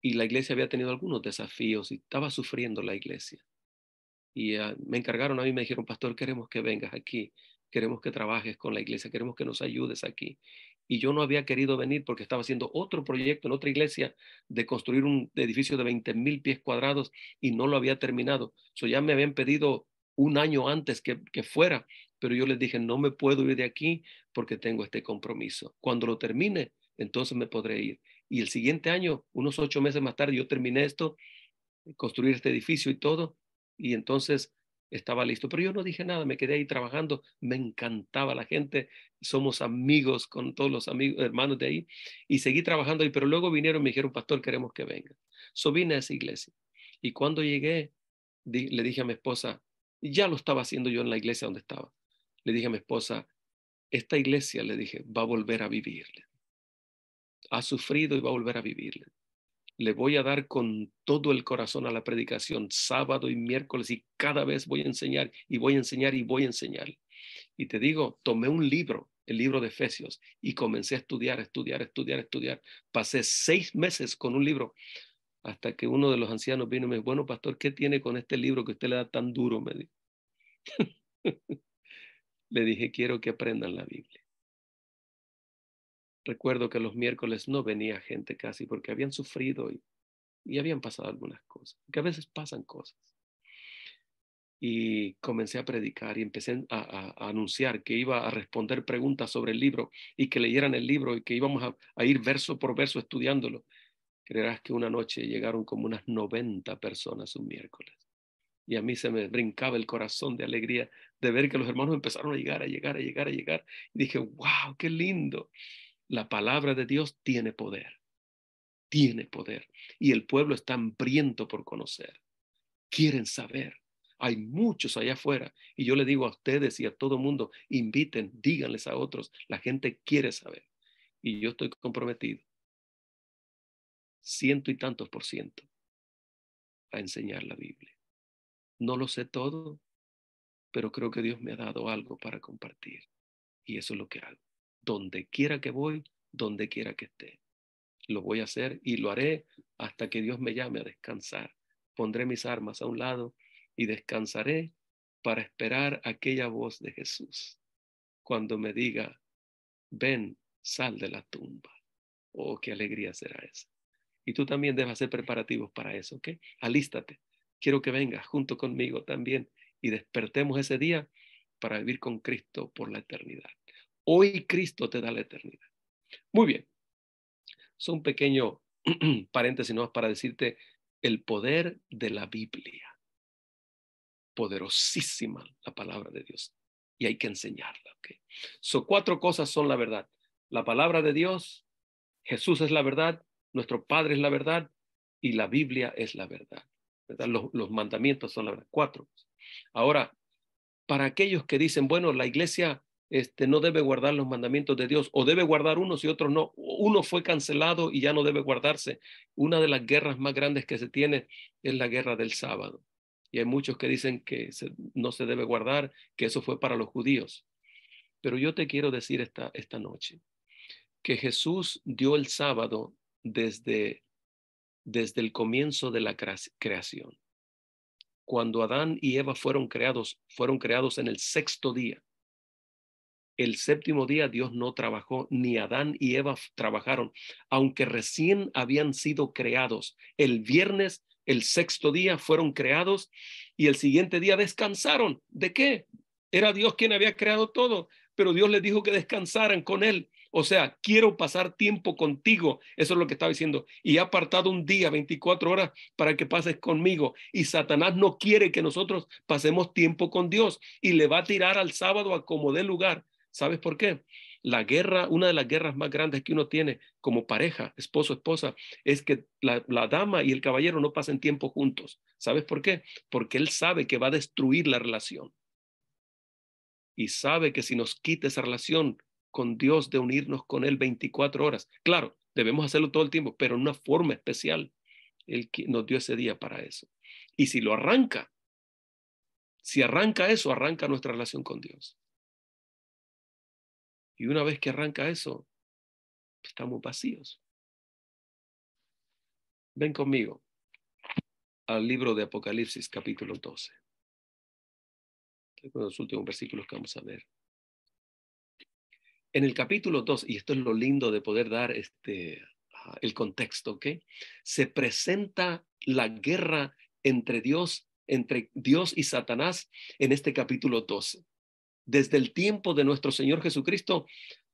Y la iglesia había tenido algunos desafíos y estaba sufriendo la iglesia. Y ah, me encargaron a mí, me dijeron, pastor, queremos que vengas aquí, queremos que trabajes con la iglesia, queremos que nos ayudes aquí. Y yo no había querido venir porque estaba haciendo otro proyecto en otra iglesia de construir un edificio de 20 mil pies cuadrados y no lo había terminado. Eso ya me habían pedido un año antes que, que fuera, pero yo les dije, no me puedo ir de aquí porque tengo este compromiso. Cuando lo termine, entonces me podré ir. Y el siguiente año, unos ocho meses más tarde, yo terminé esto, construir este edificio y todo, y entonces estaba listo. Pero yo no dije nada, me quedé ahí trabajando, me encantaba la gente, somos amigos con todos los amigos, hermanos de ahí, y seguí trabajando ahí, pero luego vinieron y me dijeron, pastor, queremos que venga. So vine a esa iglesia. Y cuando llegué, le dije a mi esposa, ya lo estaba haciendo yo en la iglesia donde estaba. Le dije a mi esposa, esta iglesia, le dije, va a volver a vivirle ha sufrido y va a volver a vivir. Le voy a dar con todo el corazón a la predicación sábado y miércoles y cada vez voy a enseñar y voy a enseñar y voy a enseñar. Y te digo, tomé un libro, el libro de Efesios, y comencé a estudiar, estudiar, estudiar, estudiar. Pasé seis meses con un libro hasta que uno de los ancianos vino y me dijo, bueno, pastor, ¿qué tiene con este libro que usted le da tan duro? le dije, quiero que aprendan la Biblia. Recuerdo que los miércoles no venía gente casi porque habían sufrido y, y habían pasado algunas cosas, que a veces pasan cosas. Y comencé a predicar y empecé a, anunciar que iba a responder preguntas sobre el libro y que leyeran el libro y que íbamos a, a ir verso por verso estudiándolo. Creerás que una noche llegaron como unas 90 personas un miércoles. Y a mí se me brincaba el corazón de alegría de ver que los hermanos empezaron a llegar, a llegar, a llegar, a llegar. Y dije, wow, qué lindo la palabra de Dios tiene poder, tiene poder. Y el pueblo está hambriento por conocer, quieren saber. Hay muchos allá afuera. Y yo le digo a ustedes y a todo mundo, inviten, díganles a otros, la gente quiere saber. Y yo estoy comprometido, ciento y tantos por ciento, a enseñar la Biblia. No lo sé todo, pero creo que Dios me ha dado algo para compartir. Y eso es lo que hago donde quiera que voy, donde quiera que esté. Lo voy a hacer y lo haré hasta que Dios me llame a descansar. Pondré mis armas a un lado y descansaré para esperar aquella voz de Jesús cuando me diga, ven, sal de la tumba. Oh, qué alegría será esa. Y tú también debes hacer preparativos para eso, ¿ok? Alístate. Quiero que vengas junto conmigo también y despertemos ese día para vivir con Cristo por la eternidad. Hoy Cristo te da la eternidad. Muy bien. Es un pequeño paréntesis para decirte el poder de la Biblia. Poderosísima la palabra de Dios. Y hay que enseñarla. ¿okay? So, cuatro cosas son la verdad. La palabra de Dios, Jesús es la verdad, nuestro Padre es la verdad y la Biblia es la verdad. Los, los mandamientos son la verdad. Cuatro. Ahora, para aquellos que dicen, bueno, la iglesia este, no debe guardar los mandamientos de Dios, o debe guardar unos y otros no. Uno fue cancelado y ya no debe guardarse. Una de las guerras más grandes que se tiene es la guerra del sábado. Y hay muchos que dicen que no se debe guardar, que eso fue para los judíos. Pero yo te quiero decir esta, esta noche que Jesús dio el sábado desde, desde el comienzo de la creación. Cuando Adán y Eva fueron creados, fueron creados en el sexto día el séptimo día Dios no trabajó, ni Adán y Eva trabajaron, aunque recién habían sido creados. El viernes, el sexto día, fueron creados y el siguiente día descansaron. ¿De qué? Era Dios quien había creado todo, pero Dios les dijo que descansaran con Él. O sea, quiero pasar tiempo contigo. Eso es lo que estaba diciendo. Y he apartado un día, 24 horas, para que pases conmigo. Y Satanás no quiere que nosotros pasemos tiempo con Dios y le va a tirar al sábado a como dé lugar ¿Sabes por qué? La guerra, una de las guerras más grandes que uno tiene como pareja, esposo, esposa, es que la, dama y el caballero no pasen tiempo juntos. ¿Sabes por qué? Porque él sabe que va a destruir la relación. Y sabe que si nos quita esa relación con Dios de unirnos con Él 24 horas, claro, debemos hacerlo todo el tiempo, pero en una forma especial. Él nos dio ese día para eso. Y si lo arranca, si arranca eso, arranca nuestra relación con Dios. Y una vez que arranca eso, estamos vacíos. Ven conmigo al libro de Apocalipsis capítulo 12. de los últimos versículos que vamos a ver. En el capítulo 2, y esto es lo lindo de poder dar este, ah, el contexto, ¿ok? Se presenta la guerra entre Dios, entre Dios y Satanás en este capítulo 12 desde el tiempo de nuestro Señor Jesucristo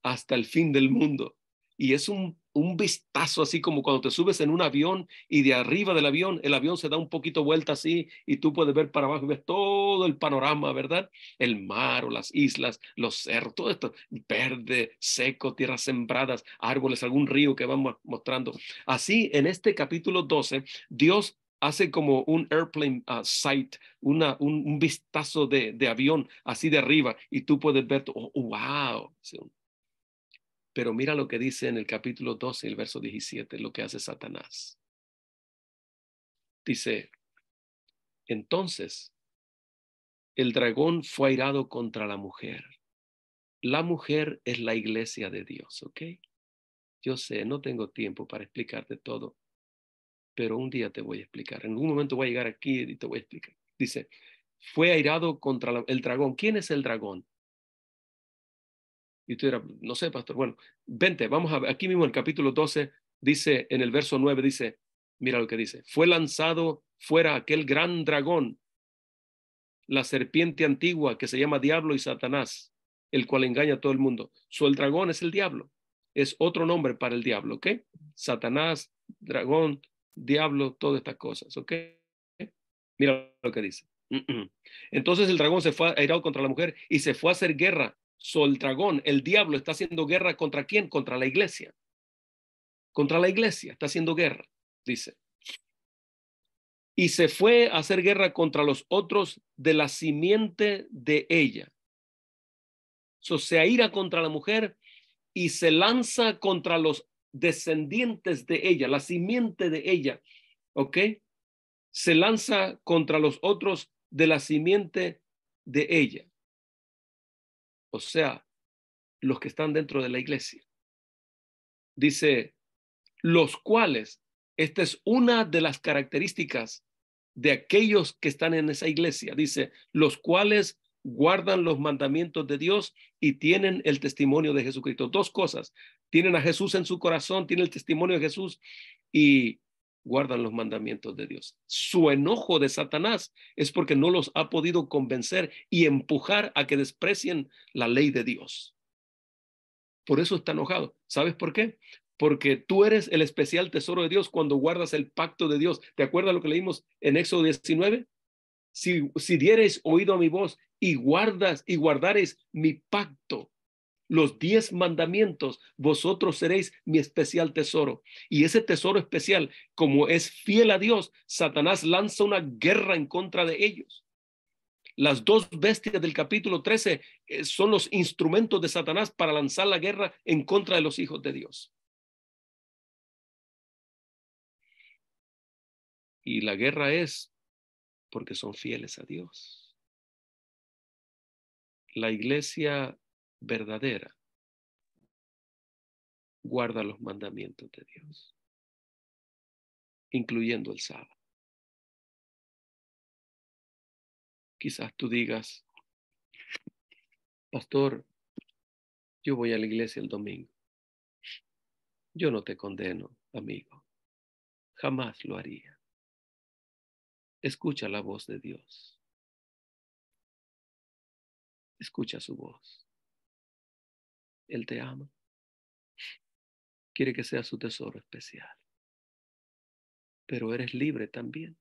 hasta el fin del mundo. Y es un, un vistazo así como cuando te subes en un avión y de arriba del avión, el avión se da un poquito vuelta así y tú puedes ver para abajo y ves todo el panorama, ¿verdad? El mar o las islas, los cerros, todo esto, verde, seco, tierras sembradas, árboles, algún río que vamos mostrando. Así, en este capítulo 12, Dios hace como un airplane ah, sight, un, vistazo de, avión así de arriba y tú puedes ver, oh, oh, wow. Pero mira lo que dice en el capítulo 12, el verso 17, lo que hace Satanás. Dice, entonces el dragón fue airado contra la mujer. La mujer es la iglesia de Dios, ¿ok? Yo sé, no tengo tiempo para explicarte todo, pero un día te voy a explicar. En algún momento voy a llegar aquí y te voy a explicar. Dice, fue airado contra el dragón. ¿Quién es el dragón? Y tú era, no sé, pastor. Bueno, vente, vamos a ver. Aquí mismo en el capítulo 12 dice, en el verso 9 dice, mira lo que dice, fue lanzado fuera aquel gran dragón, la serpiente antigua que se llama Diablo y Satanás, el cual engaña a todo el mundo. So, el dragón es el diablo. Es otro nombre para el diablo, ¿ok? Satanás, dragón, diablo todas estas cosas, ¿ok? Mira lo que dice. Mm, mm. Entonces el dragón se fue airado contra la mujer y se fue a hacer guerra. So, el dragón, el diablo, está haciendo guerra contra quién? Contra la iglesia. Contra la iglesia, está haciendo guerra, dice. Y se fue a hacer guerra contra los otros de la simiente de ella. So, se aira contra la mujer y se lanza contra los descendientes de ella, la simiente de ella, ¿ok? Se lanza contra los otros de la simiente de ella. O sea, los que están dentro de la iglesia. Dice, los cuales, esta es una de las características de aquellos que están en esa iglesia, dice, los cuales guardan los mandamientos de Dios y tienen el testimonio de Jesucristo. Dos cosas. Tienen a Jesús en su corazón, tienen el testimonio de Jesús y guardan los mandamientos de Dios. Su enojo de Satanás es porque no los ha podido convencer y empujar a que desprecien la ley de Dios. Por eso está enojado. ¿Sabes por qué? Porque tú eres el especial tesoro de Dios cuando guardas el pacto de Dios. ¿Te acuerdas lo que leímos en Éxodo 19? si, si oído a mi voz y guardas y guardares mi pacto, los diez mandamientos, vosotros seréis mi especial tesoro. Y ese tesoro especial, como es fiel a Dios, Satanás lanza una guerra en contra de ellos. Las dos bestias del capítulo 13 eh, son los instrumentos de Satanás para lanzar la guerra en contra de los hijos de Dios. Y la guerra es porque son fieles a Dios. La iglesia verdadera guarda los mandamientos de Dios, incluyendo el sábado. Quizás tú digas, pastor, yo voy a la iglesia el domingo. Yo no te condeno, amigo. Jamás lo haría. Escucha la voz de Dios. Escucha su voz. Él te ama. Quiere que sea su tesoro especial. Pero eres libre también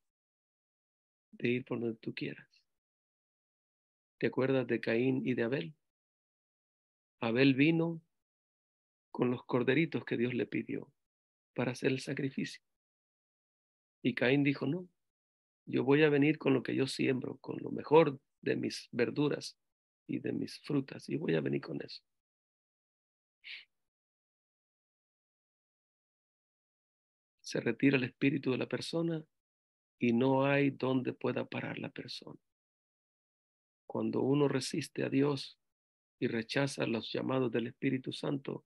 de ir por donde tú quieras. ¿Te acuerdas de Caín y de Abel? Abel vino con los corderitos que Dios le pidió para hacer el sacrificio. Y Caín dijo, no, yo voy a venir con lo que yo siembro, con lo mejor de mis verduras y de mis frutas, y voy a venir con eso. Se retira el espíritu de la persona y no hay donde pueda parar la persona. Cuando uno resiste a Dios y rechaza los llamados del Espíritu Santo,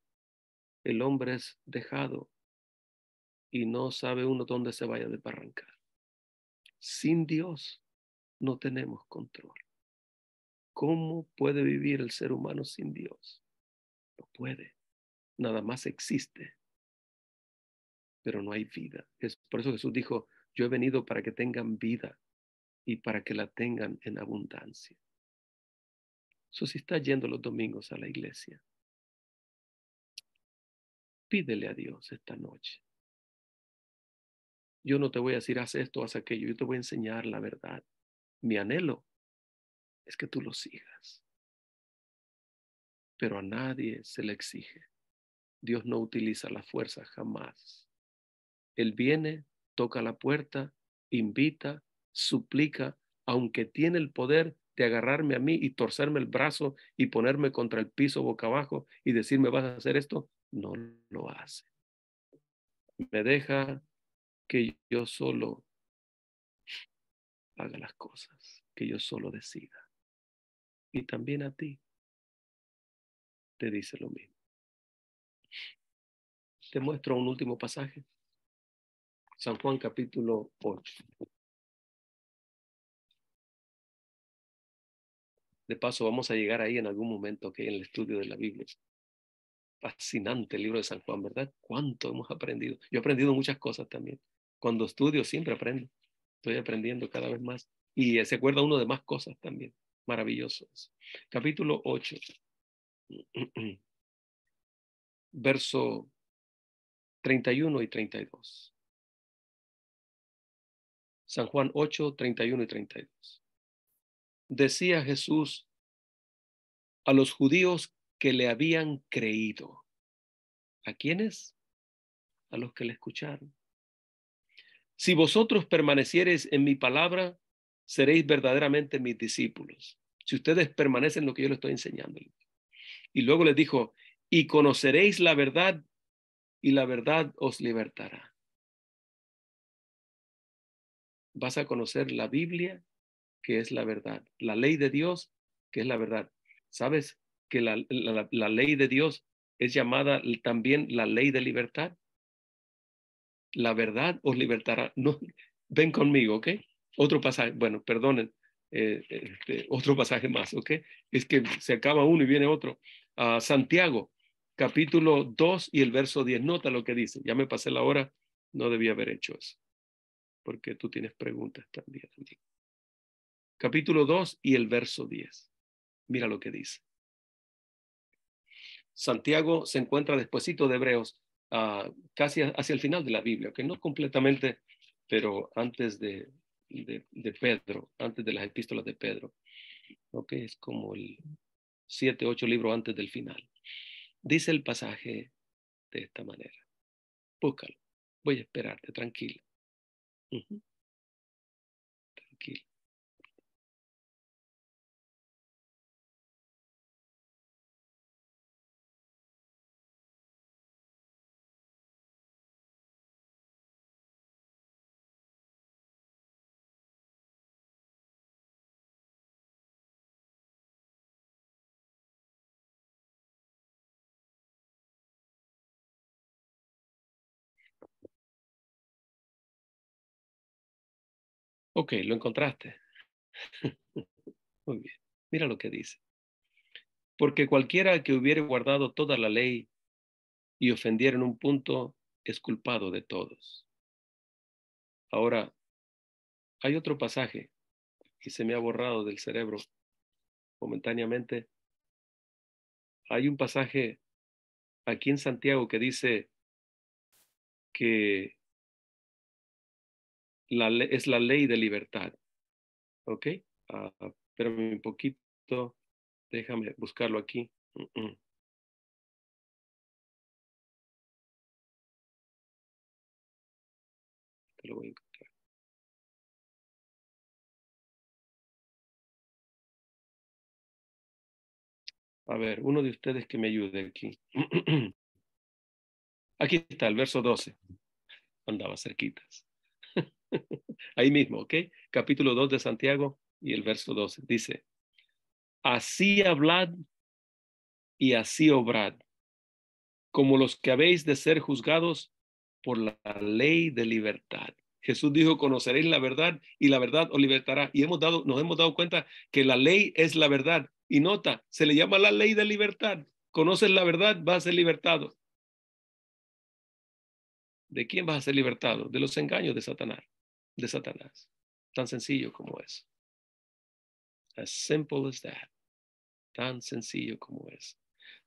el hombre es dejado y no sabe uno dónde se vaya de barrancar. Sin Dios no tenemos control. ¿Cómo puede vivir el ser humano sin Dios? No puede. Nada más existe. Pero no hay vida. Es por eso Jesús dijo, yo he venido para que tengan vida y para que la tengan en abundancia. Eso está yendo los domingos a la iglesia, pídele a Dios esta noche yo no te voy a decir haz esto, haz aquello, yo te voy a enseñar la verdad. Mi anhelo es que tú lo sigas. Pero a nadie se le exige. Dios no utiliza la fuerza jamás. Él viene, toca la puerta, invita, suplica, aunque tiene el poder de agarrarme a mí y torcerme el brazo y ponerme contra el piso boca abajo y decirme vas a hacer esto, no lo hace. Me deja que yo solo haga las cosas, que yo solo decida. Y también a ti te dice lo mismo. Te muestro un último pasaje. San Juan capítulo 8. De paso, vamos a llegar ahí en algún momento, que en el estudio de la Biblia. Fascinante el libro de San Juan, ¿verdad? ¿Cuánto hemos aprendido? Yo he aprendido muchas cosas también. Cuando estudio siempre aprendo. Estoy aprendiendo cada vez más. Y se acuerda uno de más cosas también. maravillosos. Capítulo 8. Verso 31 y 32. San Juan 8, 31 y 32. Decía Jesús a los judíos que le habían creído. ¿A quiénes? A los que le escucharon. Si vosotros permaneciereis en mi palabra, seréis verdaderamente mis discípulos. Si ustedes permanecen en lo que yo les estoy enseñando. Y luego les dijo, y conoceréis la verdad y la verdad os libertará. Vas a conocer la Biblia, que es la verdad, la ley de Dios, que es la verdad. ¿Sabes que la, la ley de Dios es llamada también la ley de libertad? la verdad os libertará. No, ven conmigo, ¿ok? Otro pasaje, bueno, perdonen, eh, este, otro pasaje más, ¿ok? Es que se acaba uno y viene otro. Ah, Santiago, capítulo 2 y el verso 10. Nota lo que dice. Ya me pasé la hora, no debía haber hecho eso, porque tú tienes preguntas también. Capítulo 2 y el verso 10. Mira lo que dice. Santiago se encuentra despuesito de Hebreos casi hacia el final de la Biblia, que no completamente, pero antes de, de, Pedro, antes de las epístolas de Pedro, que es como el siete, ocho libros antes del final. Dice el pasaje de esta manera. Búscalo. Voy a esperarte, tranquilo Ok, lo encontraste. Muy bien. Mira lo que dice. Porque cualquiera que hubiere guardado toda la ley y ofendiera en un punto, es culpado de todos. Ahora, hay otro pasaje y se me ha borrado del cerebro momentáneamente. Hay un pasaje aquí en Santiago que dice que la, es la ley de libertad. ¿Ok? Ah, ah, pero un poquito, déjame buscarlo aquí. Mm, mm. lo voy a A ver, uno de ustedes que me ayude aquí. aquí está, el verso 12. Andaba cerquitas. Ahí mismo, ¿ok? Capítulo 2 de Santiago y el verso 12. Dice, así hablad y así obrad, como los que habéis de ser juzgados por la ley de libertad. Jesús dijo, conoceréis la verdad y la verdad os libertará. Y hemos dado, nos hemos dado cuenta que la ley es la verdad. Y nota, se le llama la ley de libertad. Conoces la verdad, vas a ser libertado. ¿De quién vas a ser libertado? De los engaños de Satanás de Satanás. Tan sencillo como es. As simple as that. Tan sencillo como es.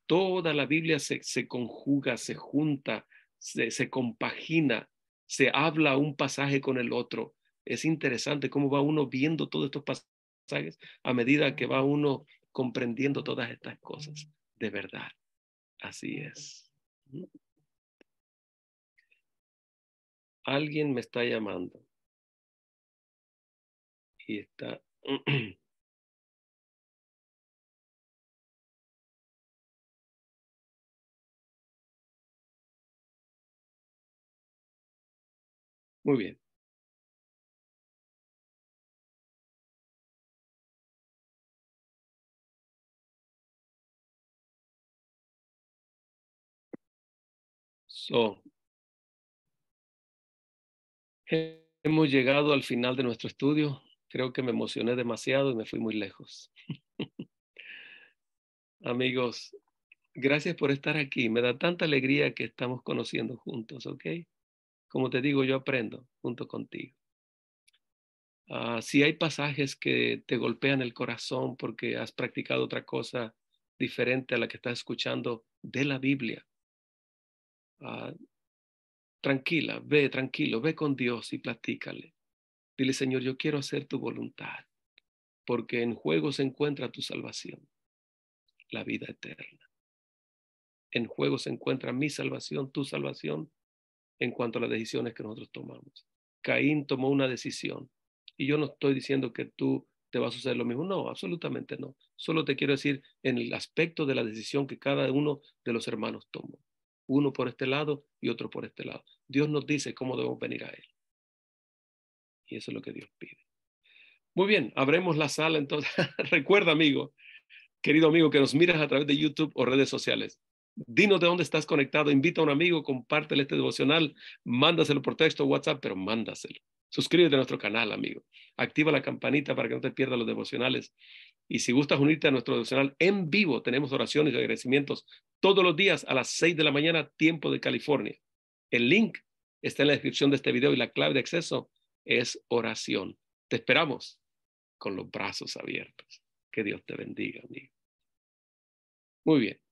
Toda la Biblia se, conjuga, se junta, se compagina, se habla un pasaje con el otro. Es interesante cómo va uno viendo todos estos pasajes a medida que va uno comprendiendo todas estas cosas. De verdad. Así es. ¿Mm? Alguien me está llamando está. Muy bien. So, hemos llegado al final de nuestro estudio creo que me emocioné demasiado y me fui muy lejos. Amigos, gracias por estar aquí. Me da tanta alegría que estamos conociendo juntos, ¿ok? Como te digo, yo aprendo junto contigo. Ah, si hay pasajes que te golpean el corazón porque has practicado otra cosa diferente a la que estás escuchando de la Biblia, ah, tranquila, ve, tranquilo, ve con Dios y platícale. Dile, Señor, yo quiero hacer tu voluntad, porque en juego se encuentra tu salvación, la vida eterna. En juego se encuentra mi salvación, tu salvación, en cuanto a las decisiones que nosotros tomamos. Caín tomó una decisión, y yo no estoy diciendo que tú te vas a hacer lo mismo. No, absolutamente no. Solo te quiero decir en el aspecto de la decisión que cada uno de los hermanos tomó. Uno por este lado y otro por este lado. Dios nos dice cómo debemos venir a Él. Y eso es lo que Dios pide. Muy bien, abremos la sala entonces. Recuerda, amigo, querido amigo, que nos miras a través de YouTube o redes sociales. Dinos de dónde estás conectado, invita a un amigo, compártele este devocional, mándaselo por texto WhatsApp, pero mándaselo. Suscríbete a nuestro canal, amigo. Activa la campanita para que no te pierdas los devocionales. Y si gustas unirte a nuestro devocional en vivo, tenemos oraciones y agradecimientos todos los días a las 6 de la mañana, tiempo de California. El link está en la descripción de este video y la clave de acceso es oración. Te esperamos con los brazos abiertos. Que Dios te bendiga, amigo. Muy bien.